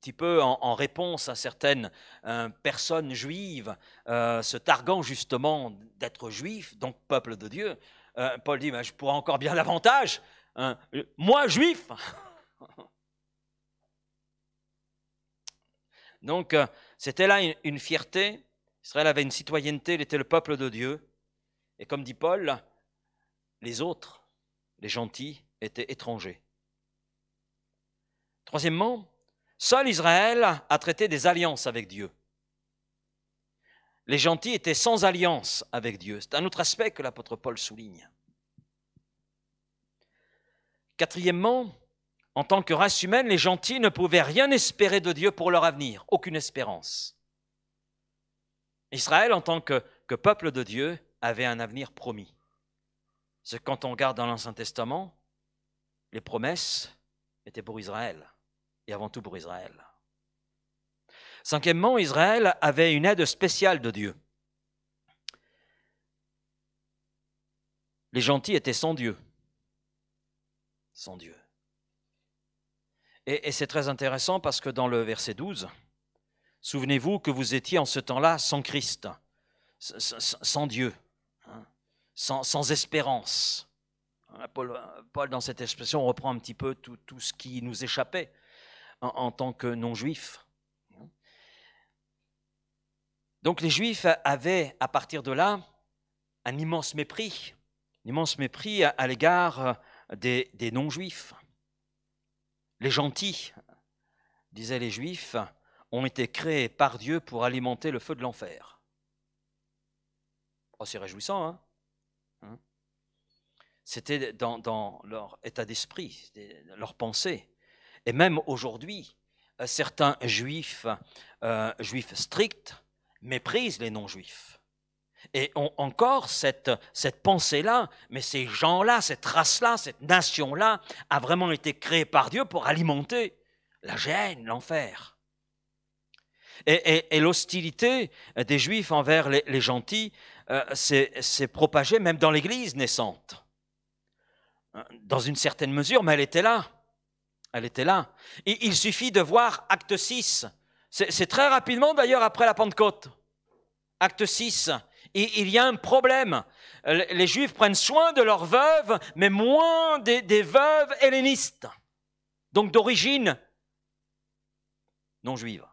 petit peu en, réponse à certaines euh, personnes juives se targuant justement d'être juif, donc peuple de Dieu, Paul dit, je pourrais encore bien davantage, hein, moi juif. donc c'était là une, une, fierté, Israël avait une citoyenneté, il était le peuple de Dieu, et comme dit Paul, les autres, les gentils, étaient étrangers. Troisièmement, seul Israël a traité des alliances avec Dieu. Les gentils étaient sans alliance avec Dieu. C'est un autre aspect que l'apôtre Paul souligne. Quatrièmement, en tant que race humaine, les gentils ne pouvaient rien espérer de Dieu pour leur avenir, aucune espérance. Israël, en tant que, peuple de Dieu, avait un avenir promis. C'est quand on regarde dans l'Ancien Testament, les promesses étaient pour Israël et avant tout pour Israël. Cinquièmement, Israël avait une aide spéciale de Dieu. Les gentils étaient sans Dieu. Sans Dieu. Et, c'est très intéressant parce que dans le verset 12, souvenez-vous que vous étiez en ce temps-là sans Christ, sans Dieu, hein, sans, espérance. Paul, dans cette expression, reprend un petit peu tout ce qui nous échappait en, tant que non juifs Donc les juifs avaient, à partir de là, un immense mépris, un immense mépris à, l'égard des, non-juifs. Les gentils, disaient les juifs, ont été créés par Dieu pour alimenter le feu de l'enfer. Oh, c'est réjouissant, hein. hein, C'était dans, dans, leur état d'esprit, leur pensée. Et même aujourd'hui, euh, certains juifs, euh, juifs stricts, méprisent les non-juifs. Et ont encore cette, cette pensée-là, mais ces gens-là, cette race-là, cette nation-là, a vraiment été créée par Dieu pour alimenter la gêne, l'enfer. Et, l'hostilité des juifs envers les, gentils euh, s'est propagée même dans l'Église naissante. Dans une certaine mesure, mais elle était là. Elle était là. il suffit de voir Acte 6. C'est très rapidement d'ailleurs après la Pentecôte. Acte 6. Et il y a un problème. Euh, les Juifs prennent soin de leurs veuves, mais moins des, veuves hellénistes, donc d'origine non juive.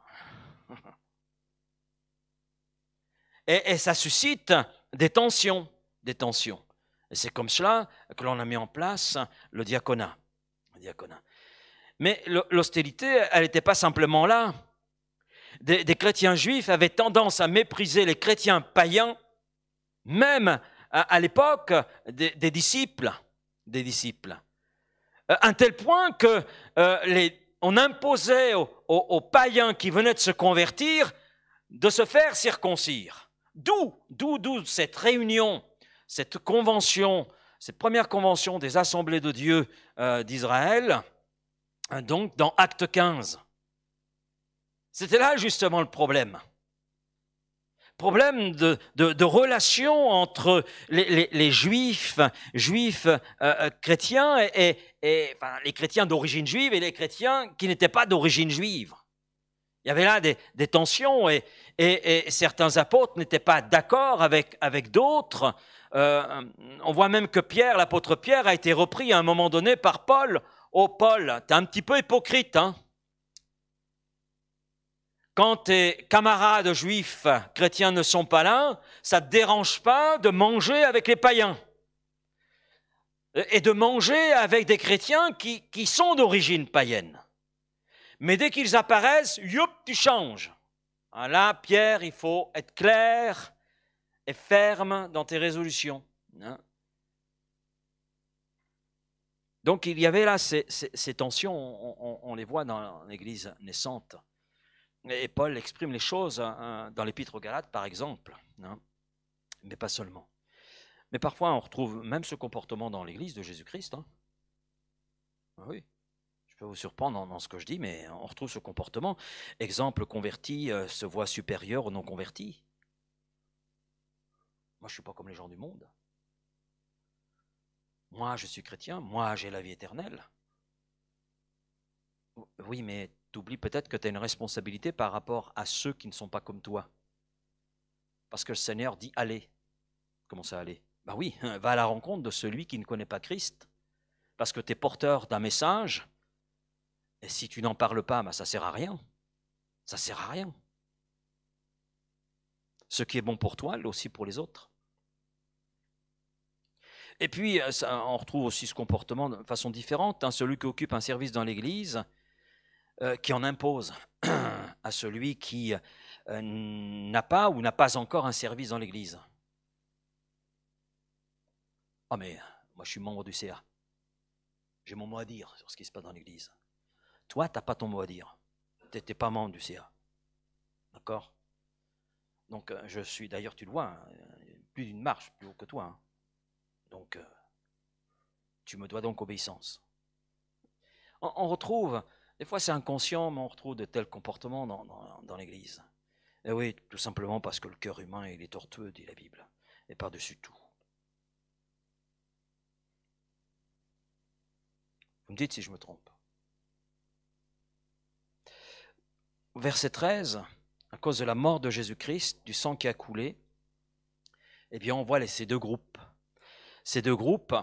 Et, ça suscite des tensions, des tensions. Et c'est comme cela que l'on a mis en place le diaconat. Le diaconat. Mais l'austérité, elle n'était pas simplement là. Des, chrétiens juifs avaient tendance à mépriser les chrétiens païens, même à, l'époque des, disciples, des disciples. À euh, un tel point que euh, on imposait aux, païens qui venaient de se convertir de se faire circoncire. D'où, d'où, d'où cette réunion, cette convention, cette première convention des assemblées de Dieu euh, d'Israël, Hein, donc dans Acte 15. C'était là justement le problème. Problème de, de, relation entre les, les juifs, juifs euh, euh, chrétiens et, les chrétiens d'origine juive et les chrétiens qui n'étaient pas d'origine juive. Il y avait là des, tensions et, certains apôtres n'étaient pas d'accord avec, avec d'autres. Euh, on voit même que Pierre, l'apôtre Pierre, a été repris à un moment donné par Paul Oh Paul, t'es un petit peu hypocrite, hein Quand tes camarades juifs chrétiens ne sont pas là, ça te dérange pas de manger avec les païens et de manger avec des chrétiens qui, sont d'origine païenne. Mais dès qu'ils apparaissent, youp, tu changes. Ah, là, Pierre, il faut être clair et ferme dans tes résolutions. Hein. Donc il y avait là ces, tensions, on, les voit dans l'Église naissante. Et Paul exprime les choses hein, hein, dans l'Épître aux Galates, par exemple, hein. mais pas seulement. Mais parfois, on retrouve même ce comportement dans l'Église de Jésus-Christ. Ah oui, je peux vous surprendre dans, ce que je dis, mais on retrouve ce comportement. Exemple, converti euh, se voit supérieur aux non-convertis. Moi, je ne suis pas comme les gens du monde. Moi, je suis chrétien, moi, j'ai la vie éternelle. Oui, mais tu oublies peut-être que tu as une responsabilité par rapport à ceux qui ne sont pas comme toi. Parce que le Seigneur dit allez. Comment ça allez Ben oui, va à la rencontre de celui qui ne connaît pas Christ. Parce que tu es porteur d'un message. Et si tu n'en parles pas, ben ça sert à rien. Ça sert à rien. Ce qui est bon pour toi, l'est aussi pour les autres. Et puis, euh, on retrouve aussi ce comportement de façon différente. Hein, celui qui occupe un service dans l'Église, euh, qui en impose à celui qui euh, n'a pas ou n'a pas encore un service dans l'Église. Ah mais, moi je suis membre du CA. J'ai mon mot à dire sur ce qui se passe dans l'Église. Toi, tu n'as pas ton mot à dire. Tu n'étais pas membre du CA. D'accord Donc, je suis, d'ailleurs, tu le vois, hein, plus d'une marche plus haut que toi. Hein. Donc, euh, tu me dois donc obéissance. On, retrouve, des fois c'est inconscient, mais on retrouve de tels comportements dans, l'Église. Et eh oui, tout simplement parce que le cœur humain, il est tortueux, dit la Bible, et par-dessus tout. Vous me dites si je me trompe. Verset 13, à cause de la mort de Jésus-Christ, du sang qui a coulé, eh bien on voit ces deux groupes ces deux groupes,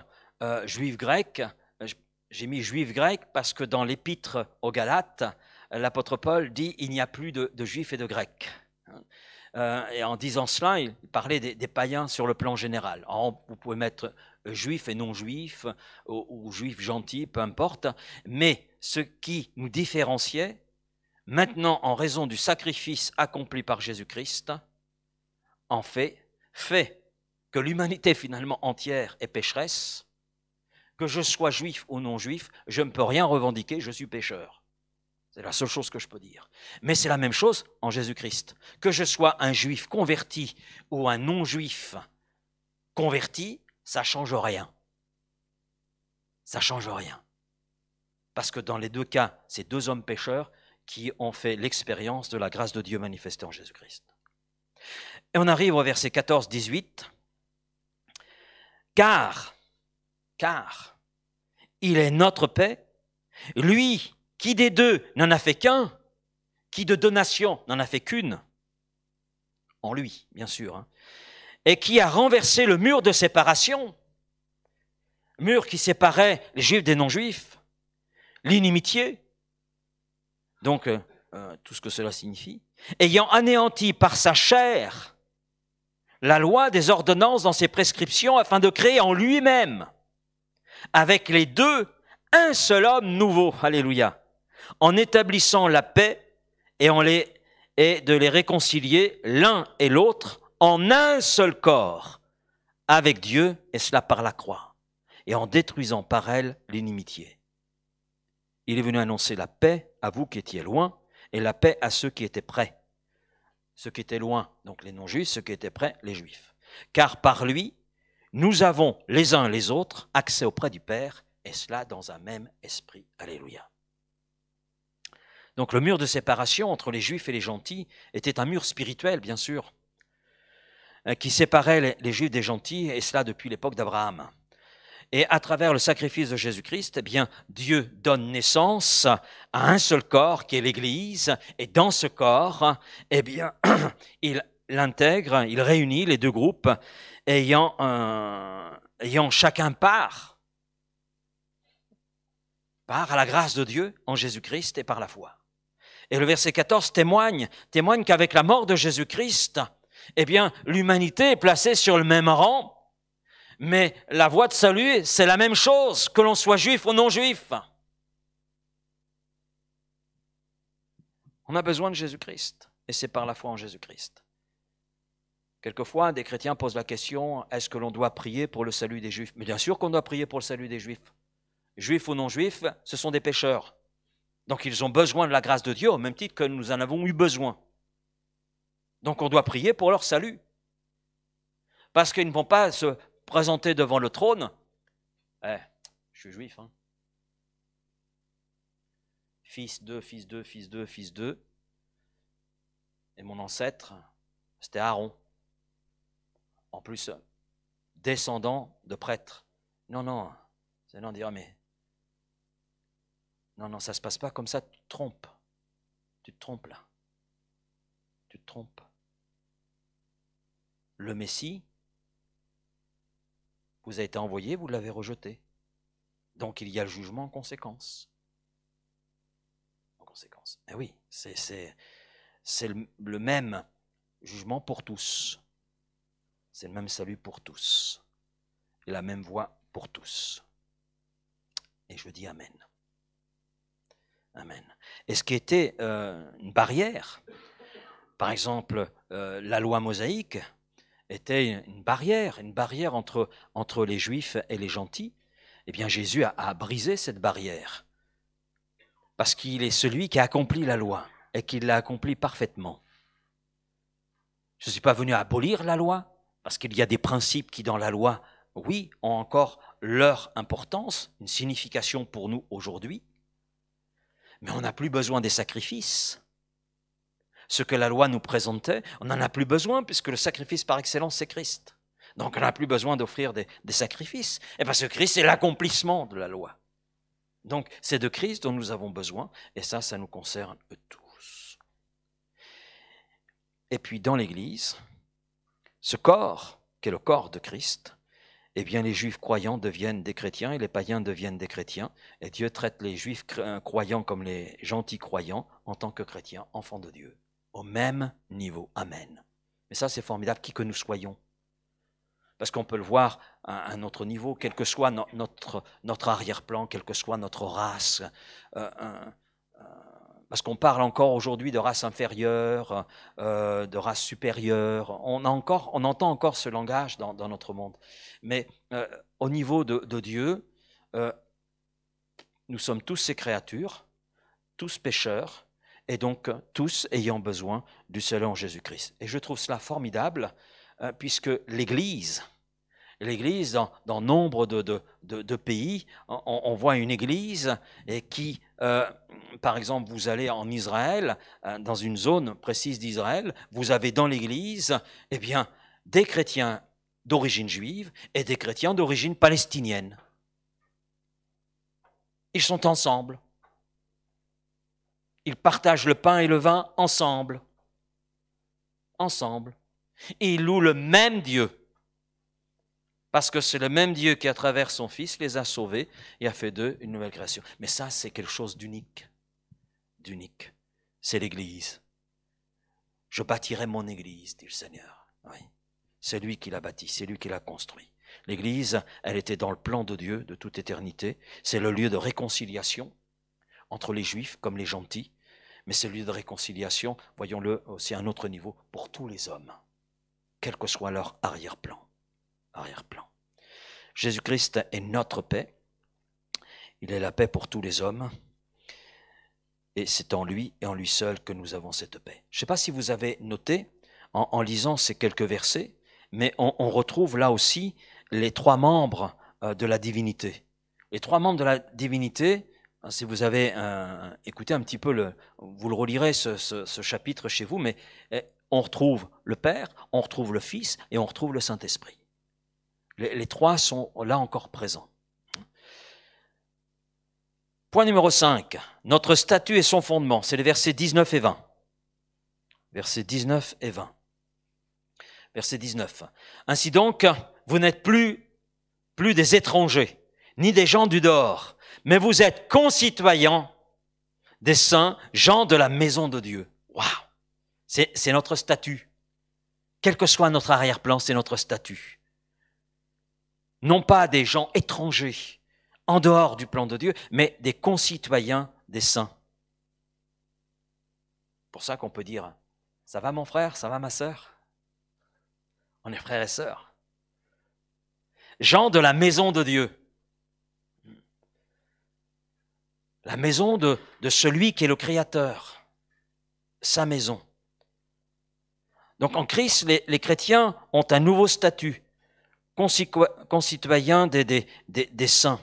euh, juifs grecs, euh, j'ai mis juifs grecs parce que dans l'épître aux Galates, euh, l'apôtre Paul dit il n'y a plus de, juifs et de grecs. Hein et en disant cela, il parlait des, païens sur le plan général. vous pouvez mettre juifs et non-juifs, ou juifs gentils, peu importe. Mais ce qui nous différenciait, maintenant en raison du sacrifice accompli par Jésus-Christ, en fait, fait que l'humanité finalement entière est pécheresse, que je sois juif ou non juif, je ne peux rien revendiquer, je suis pécheur. C'est la seule chose que je peux dire. Mais c'est la même chose en Jésus-Christ. Que je sois un juif converti ou un non-juif converti, ça ne change rien. Ça ne change rien. Parce que dans les deux cas, c'est deux hommes pécheurs qui ont fait l'expérience de la grâce de Dieu manifestée en Jésus-Christ. Et on arrive au verset 14-18. Car, car, il est notre paix, lui qui des deux n'en a fait qu'un, qui de donation n'en a fait qu'une, en lui, bien sûr, hein, et qui a renversé le mur de séparation, mur qui séparait les juifs des non-juifs, l'inimitié, donc euh, euh, tout ce que cela signifie, ayant anéanti par sa chair la loi des ordonnances dans ses prescriptions afin de créer en lui-même, avec les deux, un seul homme nouveau, alléluia, en établissant la paix et, en les, de les réconcilier l'un et l'autre en un seul corps avec Dieu, et cela par la croix, et en détruisant par elle l'inimitié. Il est venu annoncer la paix à vous qui étiez loin, et la paix à ceux qui étaient prêts ceux qui étaient loin, donc les non-juifs, ceux qui étaient près, les juifs. Car par lui, nous avons les uns les autres accès auprès du Père, et cela dans un même esprit. Alléluia. Donc le mur de séparation entre les juifs et les gentils était un mur spirituel, bien sûr, euh, qui séparait les juifs des gentils, et cela depuis l'époque d'Abraham. Et à travers le sacrifice de Jésus-Christ, eh bien, Dieu donne naissance à un seul corps qui est l'Église. Et dans ce corps, eh bien, il l'intègre, il réunit les deux groupes ayant, ayant chacun part, par à la grâce de Dieu en Jésus-Christ et par la foi. Et le verset 14 témoigne, témoigne qu'avec la mort de Jésus-Christ, eh bien, l'humanité est placée sur le même rang mais la voie de salut, c'est la même chose, que l'on soit juif ou non juif. On a besoin de Jésus-Christ, et c'est par la foi en Jésus-Christ. Quelquefois, des chrétiens posent la question, est-ce que l'on doit prier pour le salut des juifs Mais bien sûr qu'on doit prier pour le salut des juifs. Juifs ou non juifs, ce sont des pécheurs. Donc ils ont besoin de la grâce de Dieu, au même titre que nous en avons eu besoin. Donc on doit prier pour leur salut. Parce qu'ils ne vont pas se présenté devant le trône, eh, je suis juif, hein. fils de, fils de, fils de, fils de, et mon ancêtre, c'était Aaron, en plus euh, descendant de prêtre. Non, non, c'est non dire, mais non, non, ça ne se passe pas comme ça, tu te trompes. Tu te trompes là. Tu te trompes. Le Messie, vous avez été envoyé, vous l'avez rejeté. Donc il y a le jugement en conséquence. En conséquence. Eh oui, c'est le, même jugement pour tous. C'est le même salut pour tous. Et la même voix pour tous. Et je dis Amen. Amen. Et ce qui était euh, une barrière, par exemple, euh, la loi mosaïque, était une barrière, une barrière entre, entre les juifs et les gentils, et eh bien Jésus a, a brisé cette barrière. Parce qu'il est celui qui a accompli la loi et qui l'a accomplie parfaitement. Je ne suis pas venu abolir la loi, parce qu'il y a des principes qui dans la loi, oui, ont encore leur importance, une signification pour nous aujourd'hui, mais on n'a plus besoin des sacrifices ce que la loi nous présentait, on n'en a plus besoin puisque le sacrifice par excellence, c'est Christ. Donc on n'a plus besoin d'offrir des, sacrifices. Et eh parce ben, que Christ c'est l'accomplissement de la loi. Donc c'est de Christ dont nous avons besoin et ça, ça nous concerne tous. Et puis dans l'Église, ce corps, qui est le corps de Christ, eh bien les juifs croyants deviennent des chrétiens et les païens deviennent des chrétiens. Et Dieu traite les juifs euh, croyants comme les gentils croyants en tant que chrétiens, enfants de Dieu au même niveau. Amen. Mais ça, c'est formidable, qui que nous soyons. Parce qu'on peut le voir à un autre niveau, quel que soit notre, notre arrière-plan, quel que soit notre race. Euh, parce qu'on parle encore aujourd'hui de race inférieure, euh, de race supérieure. On, a encore, on entend encore ce langage dans, notre monde. Mais euh, au niveau de, Dieu, nous sommes tous ces créatures, tous pécheurs, et donc tous ayant besoin du Seigneur en Jésus-Christ. Et je trouve cela formidable, euh, puisque l'Église, l'Église dans, nombre de, de, pays, on, voit une Église et qui, euh, par exemple, vous allez en Israël, euh, dans une zone précise d'Israël, vous avez dans l'Église, eh bien, des chrétiens d'origine juive et des chrétiens d'origine palestinienne. Ils sont ensemble. Ils partagent le pain et le vin ensemble. Ensemble. Et ils louent le même Dieu. Parce que c'est le même Dieu qui, à travers son Fils, les a sauvés et a fait d'eux une nouvelle création. Mais ça, c'est quelque chose d'unique. D'unique. C'est l'Église. Je bâtirai mon Église, dit le Seigneur. C'est lui qui l'a bâtie, c'est lui qui l'a construit. L'Église, elle était dans le plan de Dieu de toute éternité. C'est le lieu de réconciliation entre les Juifs comme les gentils, mais celui de réconciliation, voyons-le aussi à un autre niveau, pour tous les hommes, quel que soit leur arrière-plan. Arrière-plan. Jésus-Christ est notre paix. Il est la paix pour tous les hommes. Et c'est en lui et en lui seul que nous avons cette paix. Je ne sais pas si vous avez noté en, lisant ces quelques versets, mais on, on, retrouve là aussi les trois membres euh, de la divinité. Les trois membres de la divinité, Hein, si vous avez écouté un petit peu, le, vous le relirez ce, chapitre chez vous, mais eh, on retrouve le Père, on retrouve le Fils et on retrouve le Saint-Esprit. Les, trois sont là encore présents. Point numéro 5, notre statut et son fondement, c'est les versets 19 et 20. Versets 19 et 20. Verset 19. Ainsi donc, vous n'êtes plus, plus des étrangers, ni des gens du dehors mais vous êtes concitoyens des saints, gens de la maison de Dieu. Waouh C'est notre statut. Quel que soit notre arrière-plan, c'est notre statut. Non pas des gens étrangers, en dehors du plan de Dieu, mais des concitoyens des saints. Pour ça qu'on peut dire Ça va mon frère Ça va ma sœur On est frères et sœurs. Gens de la maison de Dieu. la maison de, celui qui est le Créateur, sa maison. Donc en Christ, les, chrétiens ont un nouveau statut, concitoyens des, saints.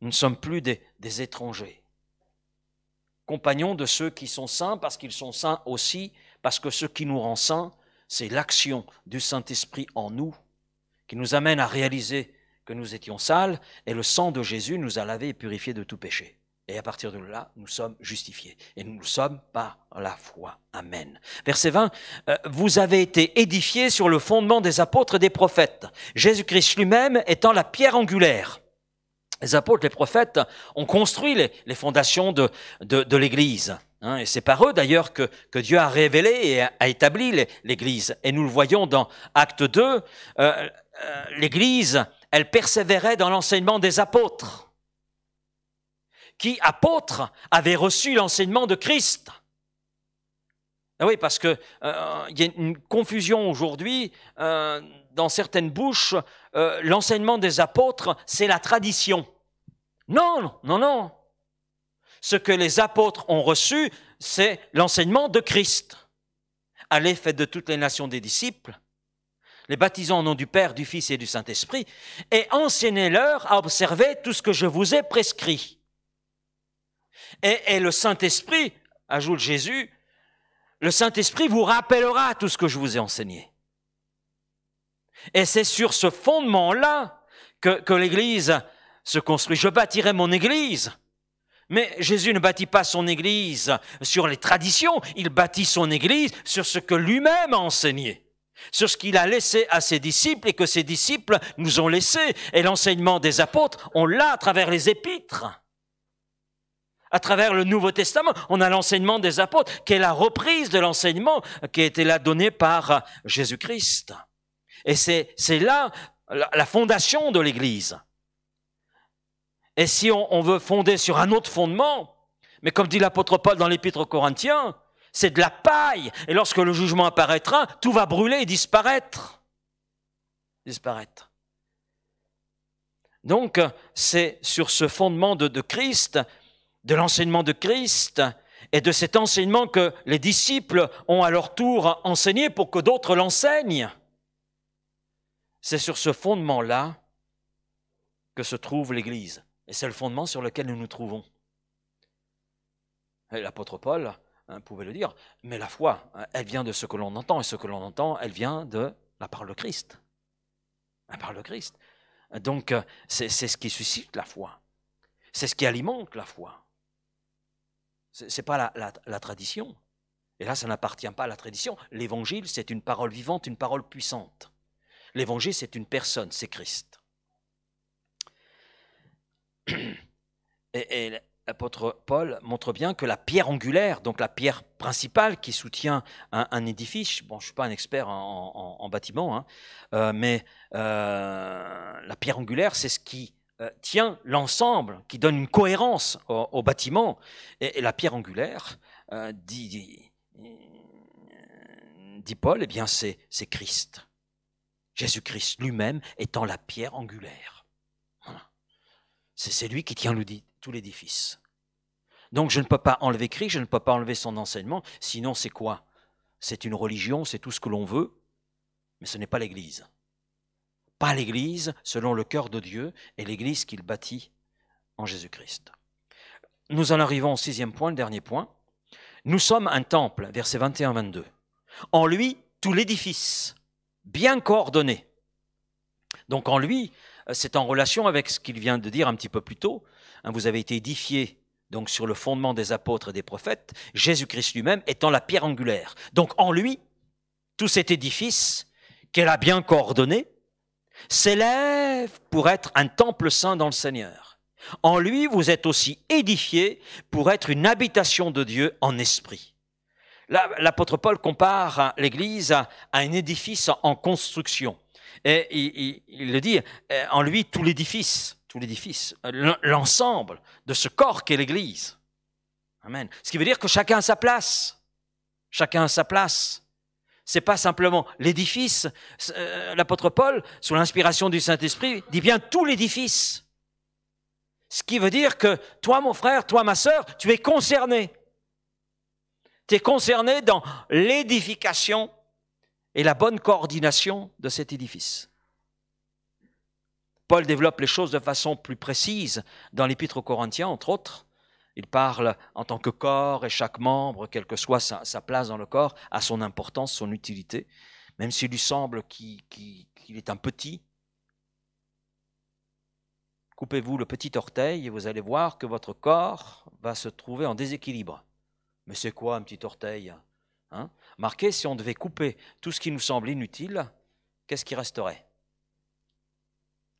Nous ne sommes plus des, des étrangers. Compagnons de ceux qui sont saints parce qu'ils sont saints aussi, parce que ce qui nous rend saints, c'est l'action du Saint-Esprit en nous qui nous amène à réaliser que nous étions sales et le sang de Jésus nous a lavés et purifiés de tout péché. Et à partir de là, nous sommes justifiés. Et nous le sommes par la foi. Amen. Verset 20, euh, vous avez été édifiés sur le fondement des apôtres et des prophètes, Jésus-Christ lui-même étant la pierre angulaire. Les apôtres, les prophètes ont construit les, fondations de, de, l'Église. Hein. et c'est par eux d'ailleurs que, Dieu a révélé et a, établi l'Église. Et nous le voyons dans Acte 2, euh, euh, l'Église, elle persévérait dans l'enseignement des apôtres qui, apôtres, avait reçu l'enseignement de Christ. Ah oui, parce qu'il euh, il y a une confusion aujourd'hui euh, dans certaines bouches. Euh, l'enseignement des apôtres, c'est la tradition. Non, non, non. Ce que les apôtres ont reçu, c'est l'enseignement de Christ. Allez, faites de toutes les nations des disciples, les baptisant au nom du Père, du Fils et du Saint-Esprit, et enseignez-leur à observer tout ce que je vous ai prescrit. Et, le Saint-Esprit, ajoute Jésus, le Saint-Esprit vous rappellera tout ce que je vous ai enseigné. Et c'est sur ce fondement-là que, que l'Église se construit. Je bâtirai mon Église. Mais Jésus ne bâtit pas son Église sur les traditions, il bâtit son Église sur ce que lui-même a enseigné, sur ce qu'il a laissé à ses disciples et que ses disciples nous ont laissé. Et l'enseignement des apôtres, on l'a à travers les épîtres à travers le Nouveau Testament, on a l'enseignement des apôtres, qui est la reprise de l'enseignement qui a été là donné par Jésus-Christ. Et c'est, c'est là la fondation de l'Église. Et si on, veut fonder sur un autre fondement, mais comme dit l'apôtre Paul dans l'épître aux Corinthiens, c'est de la paille. Et lorsque le jugement apparaîtra, tout va brûler et disparaître. Disparaître. Donc, c'est sur ce fondement de Christ de l'enseignement de Christ et de cet enseignement que les disciples ont à leur tour enseigné pour que d'autres l'enseignent. C'est sur ce fondement-là que se trouve l'Église. Et c'est le fondement sur lequel nous nous trouvons. L'apôtre Paul hein, pouvait le dire, mais la foi, hein, elle vient de ce que l'on entend, et ce que l'on entend, elle vient de la parole de Christ. La parole de Christ. Donc, euh, c'est ce qui suscite la foi. C'est ce qui alimente la foi. Ce n'est pas la, la, tradition. Et là, ça n'appartient pas à la tradition. L'évangile, c'est une parole vivante, une parole puissante. L'évangile, c'est une personne, c'est Christ. Et, l'apôtre Paul montre bien que la pierre angulaire, donc la pierre principale qui soutient un, édifice, bon, je ne suis pas un expert en, en, bâtiment, hein, euh, mais euh, la pierre angulaire, c'est ce qui euh, tient l'ensemble, qui donne une cohérence au, bâtiment. Et, la pierre angulaire, euh, dit, dit, euh, dit, Paul, eh bien c'est Christ. Jésus-Christ lui-même étant la pierre angulaire. C'est lui qui tient tout l'édifice. Donc je ne peux pas enlever Christ, je ne peux pas enlever son enseignement, sinon c'est quoi C'est une religion, c'est tout ce que l'on veut, mais ce n'est pas l'Église pas l'Église selon le cœur de Dieu et l'Église qu'il bâtit en Jésus-Christ. Nous en arrivons au sixième point, le dernier point. Nous sommes un temple, versets 21-22. En lui, tout l'édifice, bien coordonné. Donc en lui, c'est en relation avec ce qu'il vient de dire un petit peu plus tôt. Hein, vous avez été édifié donc sur le fondement des apôtres et des prophètes, Jésus-Christ lui-même étant la pierre angulaire. Donc en lui, tout cet édifice qu'elle a bien coordonné, s'élève pour être un temple saint dans le Seigneur. En lui, vous êtes aussi édifiés pour être une habitation de Dieu en esprit. L'apôtre Paul compare l'Église à un édifice en construction. Et il, le dit, eh, en lui, tout l'édifice, tout l'édifice, l'ensemble de ce corps qu'est l'Église. Amen. Ce qui veut dire que chacun a sa place. Chacun a sa place. C'est pas simplement l'édifice. Euh, l'apôtre Paul, sous l'inspiration du Saint-Esprit, dit bien tout l'édifice. Ce qui veut dire que toi, mon frère, toi, ma sœur, tu es concerné. Tu es concerné dans l'édification et la bonne coordination de cet édifice. Paul développe les choses de façon plus précise dans l'Épître aux Corinthiens, entre autres. Il parle en tant que corps et chaque membre, quelle que soit sa, place dans le corps, a son importance, son utilité, même s'il lui semble qu'il est un petit. Coupez-vous le petit orteil et vous allez voir que votre corps va se trouver en déséquilibre. Mais c'est quoi un petit orteil hein? Marquez, si on devait couper tout ce qui nous semble inutile, qu'est-ce qui resterait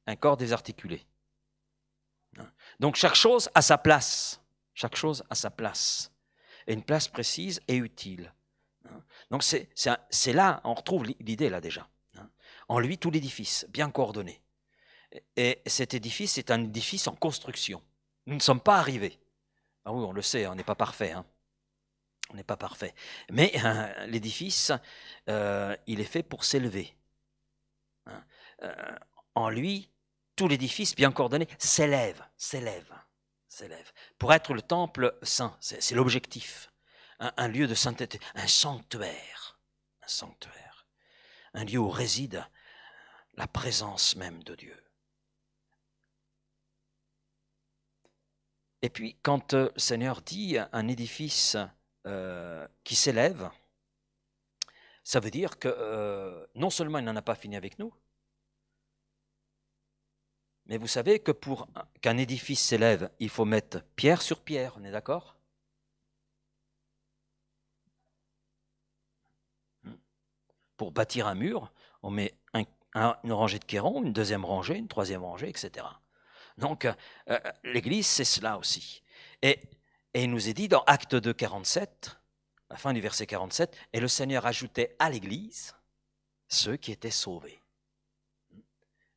Un corps désarticulé. Hein? Donc chaque chose a sa place. Chaque chose a sa place, et une place précise et utile. Donc c'est là, on retrouve l'idée là déjà. En lui, tout l'édifice, bien coordonné. Et cet édifice est un édifice en construction. Nous ne sommes pas arrivés. Ah oui, on le sait, on n'est pas parfait. Hein. On n'est pas parfait. Mais l'édifice, euh, il est fait pour s'élever. Hein. Euh, en lui, tout l'édifice bien coordonné s'élève, s'élève s'élève, pour être le temple saint, c'est l'objectif, un, lieu de sainteté, un sanctuaire, un sanctuaire, un lieu où réside la présence même de Dieu. Et puis quand le euh, Seigneur dit un édifice euh, qui s'élève, ça veut dire que euh, non seulement il n'en a pas fini avec nous, mais vous savez que pour qu'un édifice s'élève, il faut mettre pierre sur pierre, on est d'accord hmm. Pour bâtir un mur, on met une rangée de kérons, une deuxième rangée, une troisième rangée, etc. Donc euh, euh, l'Église, c'est cela aussi. Et, il nous est dit dans Acte 2, 47, la fin du verset 47, et le Seigneur ajoutait à l'Église ceux qui étaient sauvés. Hmm.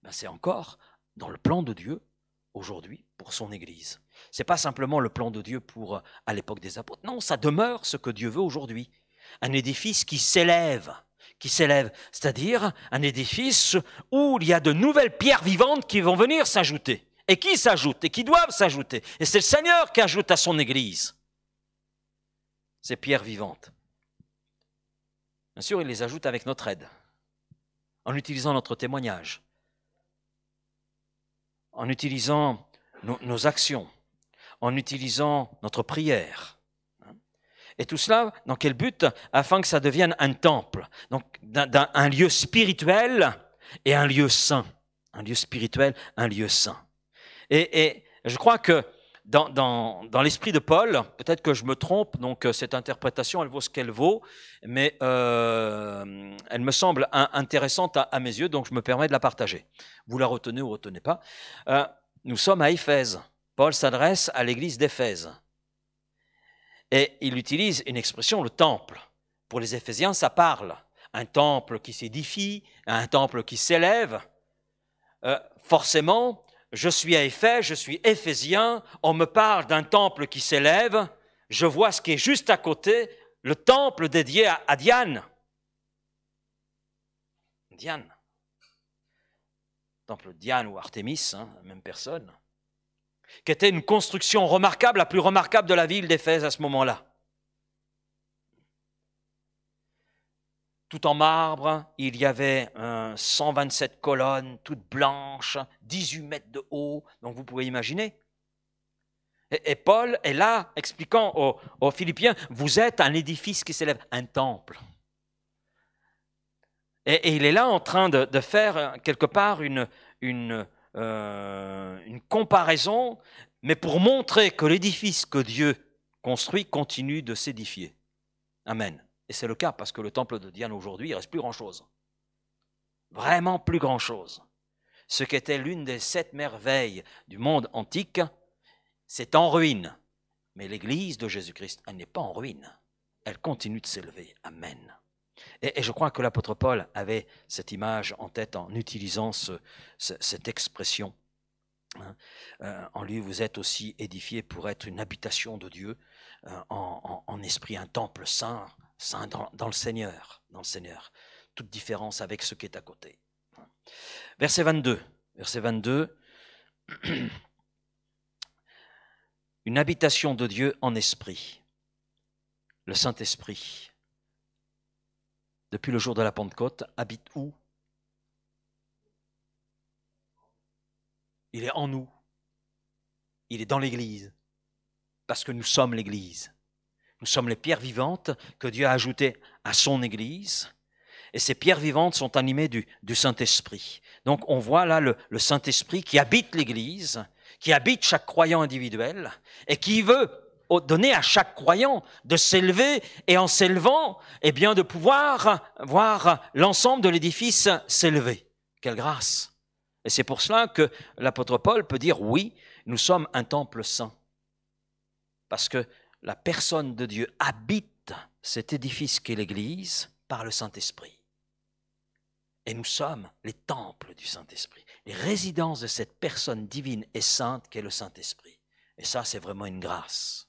Ben, c'est encore dans le plan de Dieu aujourd'hui pour son Église. Ce n'est pas simplement le plan de Dieu pour euh, à l'époque des apôtres. Non, ça demeure ce que Dieu veut aujourd'hui. Un édifice qui s'élève, qui s'élève, c'est-à-dire un édifice où il y a de nouvelles pierres vivantes qui vont venir s'ajouter, et qui s'ajoutent, et qui doivent s'ajouter. Et c'est le Seigneur qui ajoute à son Église ces pierres vivantes. Bien sûr, il les ajoute avec notre aide, en utilisant notre témoignage, en utilisant nos, actions, en utilisant notre prière. Et tout cela, dans quel but Afin que ça devienne un temple, donc un, lieu spirituel et un lieu saint. Un lieu spirituel, un lieu saint. et je crois que dans, l'esprit de Paul, peut-être que je me trompe, donc euh, cette interprétation, elle vaut ce qu'elle vaut, mais euh, elle me semble intéressante à, mes yeux, donc je me permets de la partager. Vous la retenez ou retenez pas. Euh, nous sommes à Éphèse. Paul s'adresse à l'église d'Éphèse. Et il utilise une expression, le temple. Pour les Éphésiens, ça parle. Un temple qui s'édifie, un temple qui s'élève. forcément, je suis à Éphèse, je suis éphésien, on me parle d'un temple qui s'élève, je vois ce qui est juste à côté, le temple dédié à, Diane. Diane. Temple Diane ou Artémis, hein, même personne. Qui était une construction remarquable, la plus remarquable de la ville d'Éphèse à ce moment-là. tout en marbre. Il y avait 127 euh, colonnes, toutes blanches, 18 mètres de haut. Donc vous pouvez imaginer. Et, Paul est là, expliquant aux, Philippiens, vous êtes un édifice qui s'élève, un temple. Et, il est là en train de, faire euh, quelque part euh, une comparaison, mais pour montrer que l'édifice que Dieu construit continue de s'édifier. Amen. Et c'est le cas parce que le temple de Diane aujourd'hui, il reste plus grand-chose. Vraiment plus grand-chose. Ce qui était l'une des sept merveilles du monde antique, c'est en ruine. Mais l'Église de Jésus-Christ, elle n'est pas en ruine. Elle continue de s'élever. Amen. Et, je crois que l'apôtre Paul avait cette image en tête en utilisant cette expression. Hein. Euh, en lui, vous êtes aussi édifié pour être une habitation de Dieu, euh, en, esprit, un temple saint, dans, le Seigneur, dans le Seigneur. Toute différence avec ce qui est à côté. Verset 22. Verset 22. Une habitation de Dieu en esprit. Le Saint-Esprit, depuis le jour de la Pentecôte, habite où Il est en nous. Il est dans l'Église. Parce que nous sommes l'Église. Nous sommes les pierres vivantes que Dieu a ajoutées à son Église. Et ces pierres vivantes sont animées du, Saint-Esprit. Donc on voit là le, Saint-Esprit qui habite l'Église, qui habite chaque croyant individuel et qui veut donner à chaque croyant de s'élever et en s'élevant, eh bien de pouvoir voir l'ensemble de l'édifice s'élever. Quelle grâce Et c'est pour cela que l'apôtre Paul peut dire oui, nous sommes un temple saint. Parce que la personne de Dieu habite cet édifice qu'est l'Église par le Saint-Esprit. Et nous sommes les temples du Saint-Esprit, les résidences de cette personne divine et sainte qu'est le Saint-Esprit. Et ça, c'est vraiment une grâce.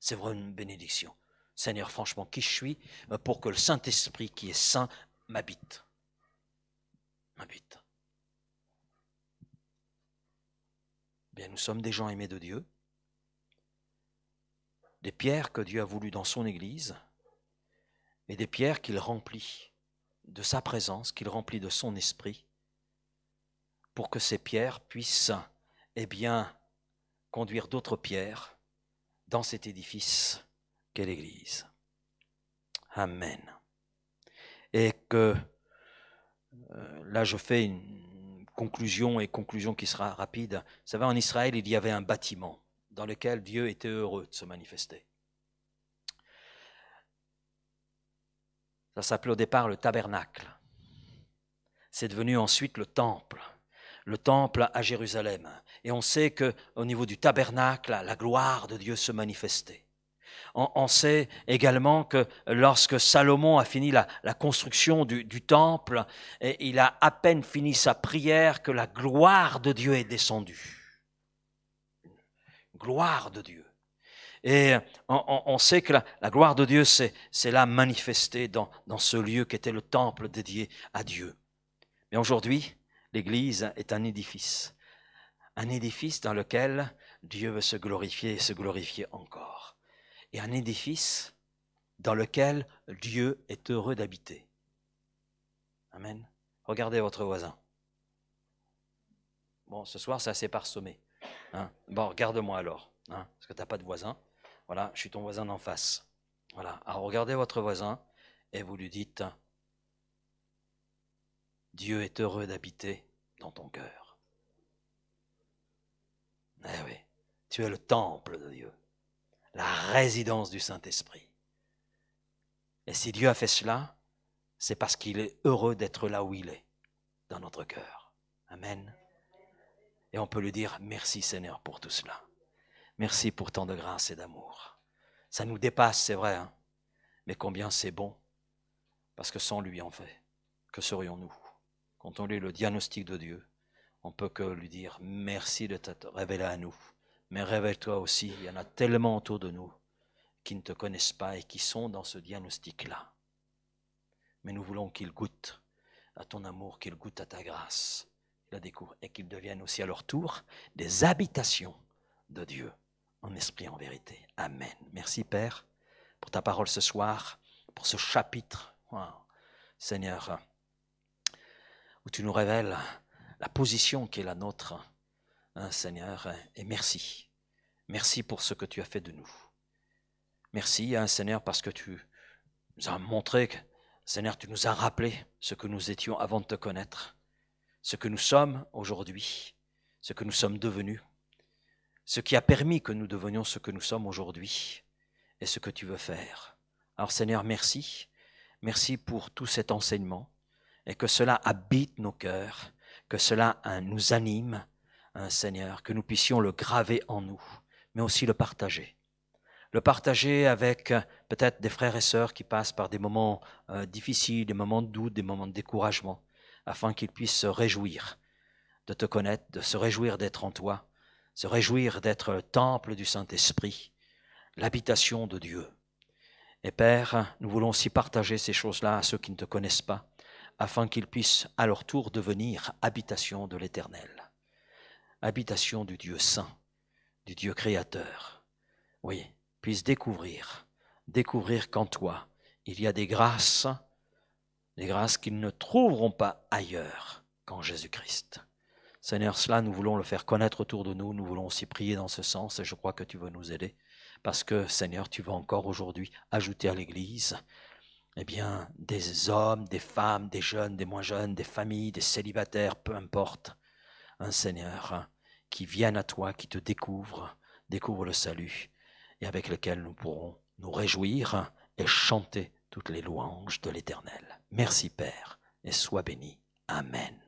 C'est vraiment une bénédiction. Seigneur, franchement, qui je suis pour que le Saint-Esprit qui est saint m'habite M'habite. Bien, nous sommes des gens aimés de Dieu des pierres que Dieu a voulu dans son Église, mais des pierres qu'il remplit de sa présence, qu'il remplit de son esprit, pour que ces pierres puissent, eh bien, conduire d'autres pierres dans cet édifice qu'est l'Église. Amen. Et que, euh, là je fais une conclusion et conclusion qui sera rapide, vous savez, en Israël, il y avait un bâtiment dans lequel Dieu était heureux de se manifester. Ça s'appelait au départ le tabernacle. C'est devenu ensuite le temple, le temple à Jérusalem. Et on sait que au niveau du tabernacle, la gloire de Dieu se manifestait. On, sait également que lorsque Salomon a fini la, construction du, temple, et il a à peine fini sa prière que la gloire de Dieu est descendue gloire de Dieu. Et on, sait que la, gloire de Dieu, c'est là manifestée dans, dans ce lieu qui était le temple dédié à Dieu. Mais aujourd'hui, l'Église est un édifice, un édifice dans lequel Dieu veut se glorifier et se glorifier encore. Et un édifice dans lequel Dieu est heureux d'habiter. Amen. Regardez votre voisin. Bon, ce soir, c'est assez parsemé. Hein. bon, regarde-moi alors, hein, parce que tu n'as pas de voisin. Voilà, je suis ton voisin d'en face. Voilà. Alors regardez votre voisin et vous lui dites Dieu est heureux d'habiter dans ton cœur. Eh oui, tu es le temple de Dieu, la résidence du Saint-Esprit. Et si Dieu a fait cela, c'est parce qu'il est heureux d'être là où il est, dans notre cœur. Amen. Et on peut lui dire, merci Seigneur pour tout cela. Merci pour tant de grâce et d'amour. Ça nous dépasse, c'est vrai, hein. mais combien c'est bon, parce que sans lui, en fait, que serions-nous Quand on lit le diagnostic de Dieu, on peut que lui dire, merci de t'être révélé à nous, mais révèle-toi aussi, il y en a tellement autour de nous qui ne te connaissent pas et qui sont dans ce diagnostic-là. Mais nous voulons qu'ils goûtent à ton amour, qu'ils goûtent à ta grâce et qu'ils deviennent aussi à leur tour des habitations de Dieu en esprit, en vérité. Amen. Merci Père pour ta parole ce soir, pour ce chapitre. Seigneur, où tu nous révèles la position qui est la nôtre, hein, Seigneur, et merci. Merci pour ce que tu as fait de nous. Merci, hein, Seigneur, parce que tu nous as montré, Seigneur, tu nous as rappelé ce que nous étions avant de te connaître ce que nous sommes aujourd'hui, ce que nous sommes devenus, ce qui a permis que nous devenions ce que nous sommes aujourd'hui et ce que tu veux faire. Alors Seigneur, merci. Merci pour tout cet enseignement et que cela habite nos cœurs, que cela hein, nous anime, hein, Seigneur, que nous puissions le graver en nous, mais aussi le partager. Le partager avec euh, peut-être des frères et sœurs qui passent par des moments euh, difficiles, des moments de doute, des moments de découragement afin qu'ils puissent se réjouir de te connaître, de se réjouir d'être en toi, se réjouir d'être le temple du Saint-Esprit, l'habitation de Dieu. Et Père, nous voulons aussi partager ces choses-là à ceux qui ne te connaissent pas, afin qu'ils puissent à leur tour devenir habitation de l'Éternel, habitation du Dieu Saint, du Dieu Créateur. Oui, puissent découvrir, découvrir qu'en toi, il y a des grâces, des grâces qu'ils ne trouveront pas ailleurs qu'en Jésus-Christ. Seigneur, cela, nous voulons le faire connaître autour de nous, nous voulons aussi prier dans ce sens et je crois que tu veux nous aider parce que, Seigneur, tu veux encore aujourd'hui ajouter à l'Église eh bien, des hommes, des femmes, des jeunes, des moins jeunes, des familles, des célibataires, peu importe, un Seigneur qui vienne à toi, qui te découvre, découvre le salut, et avec lequel nous pourrons nous réjouir et chanter toutes les louanges de l'Éternel. Merci Père, et sois béni. Amen.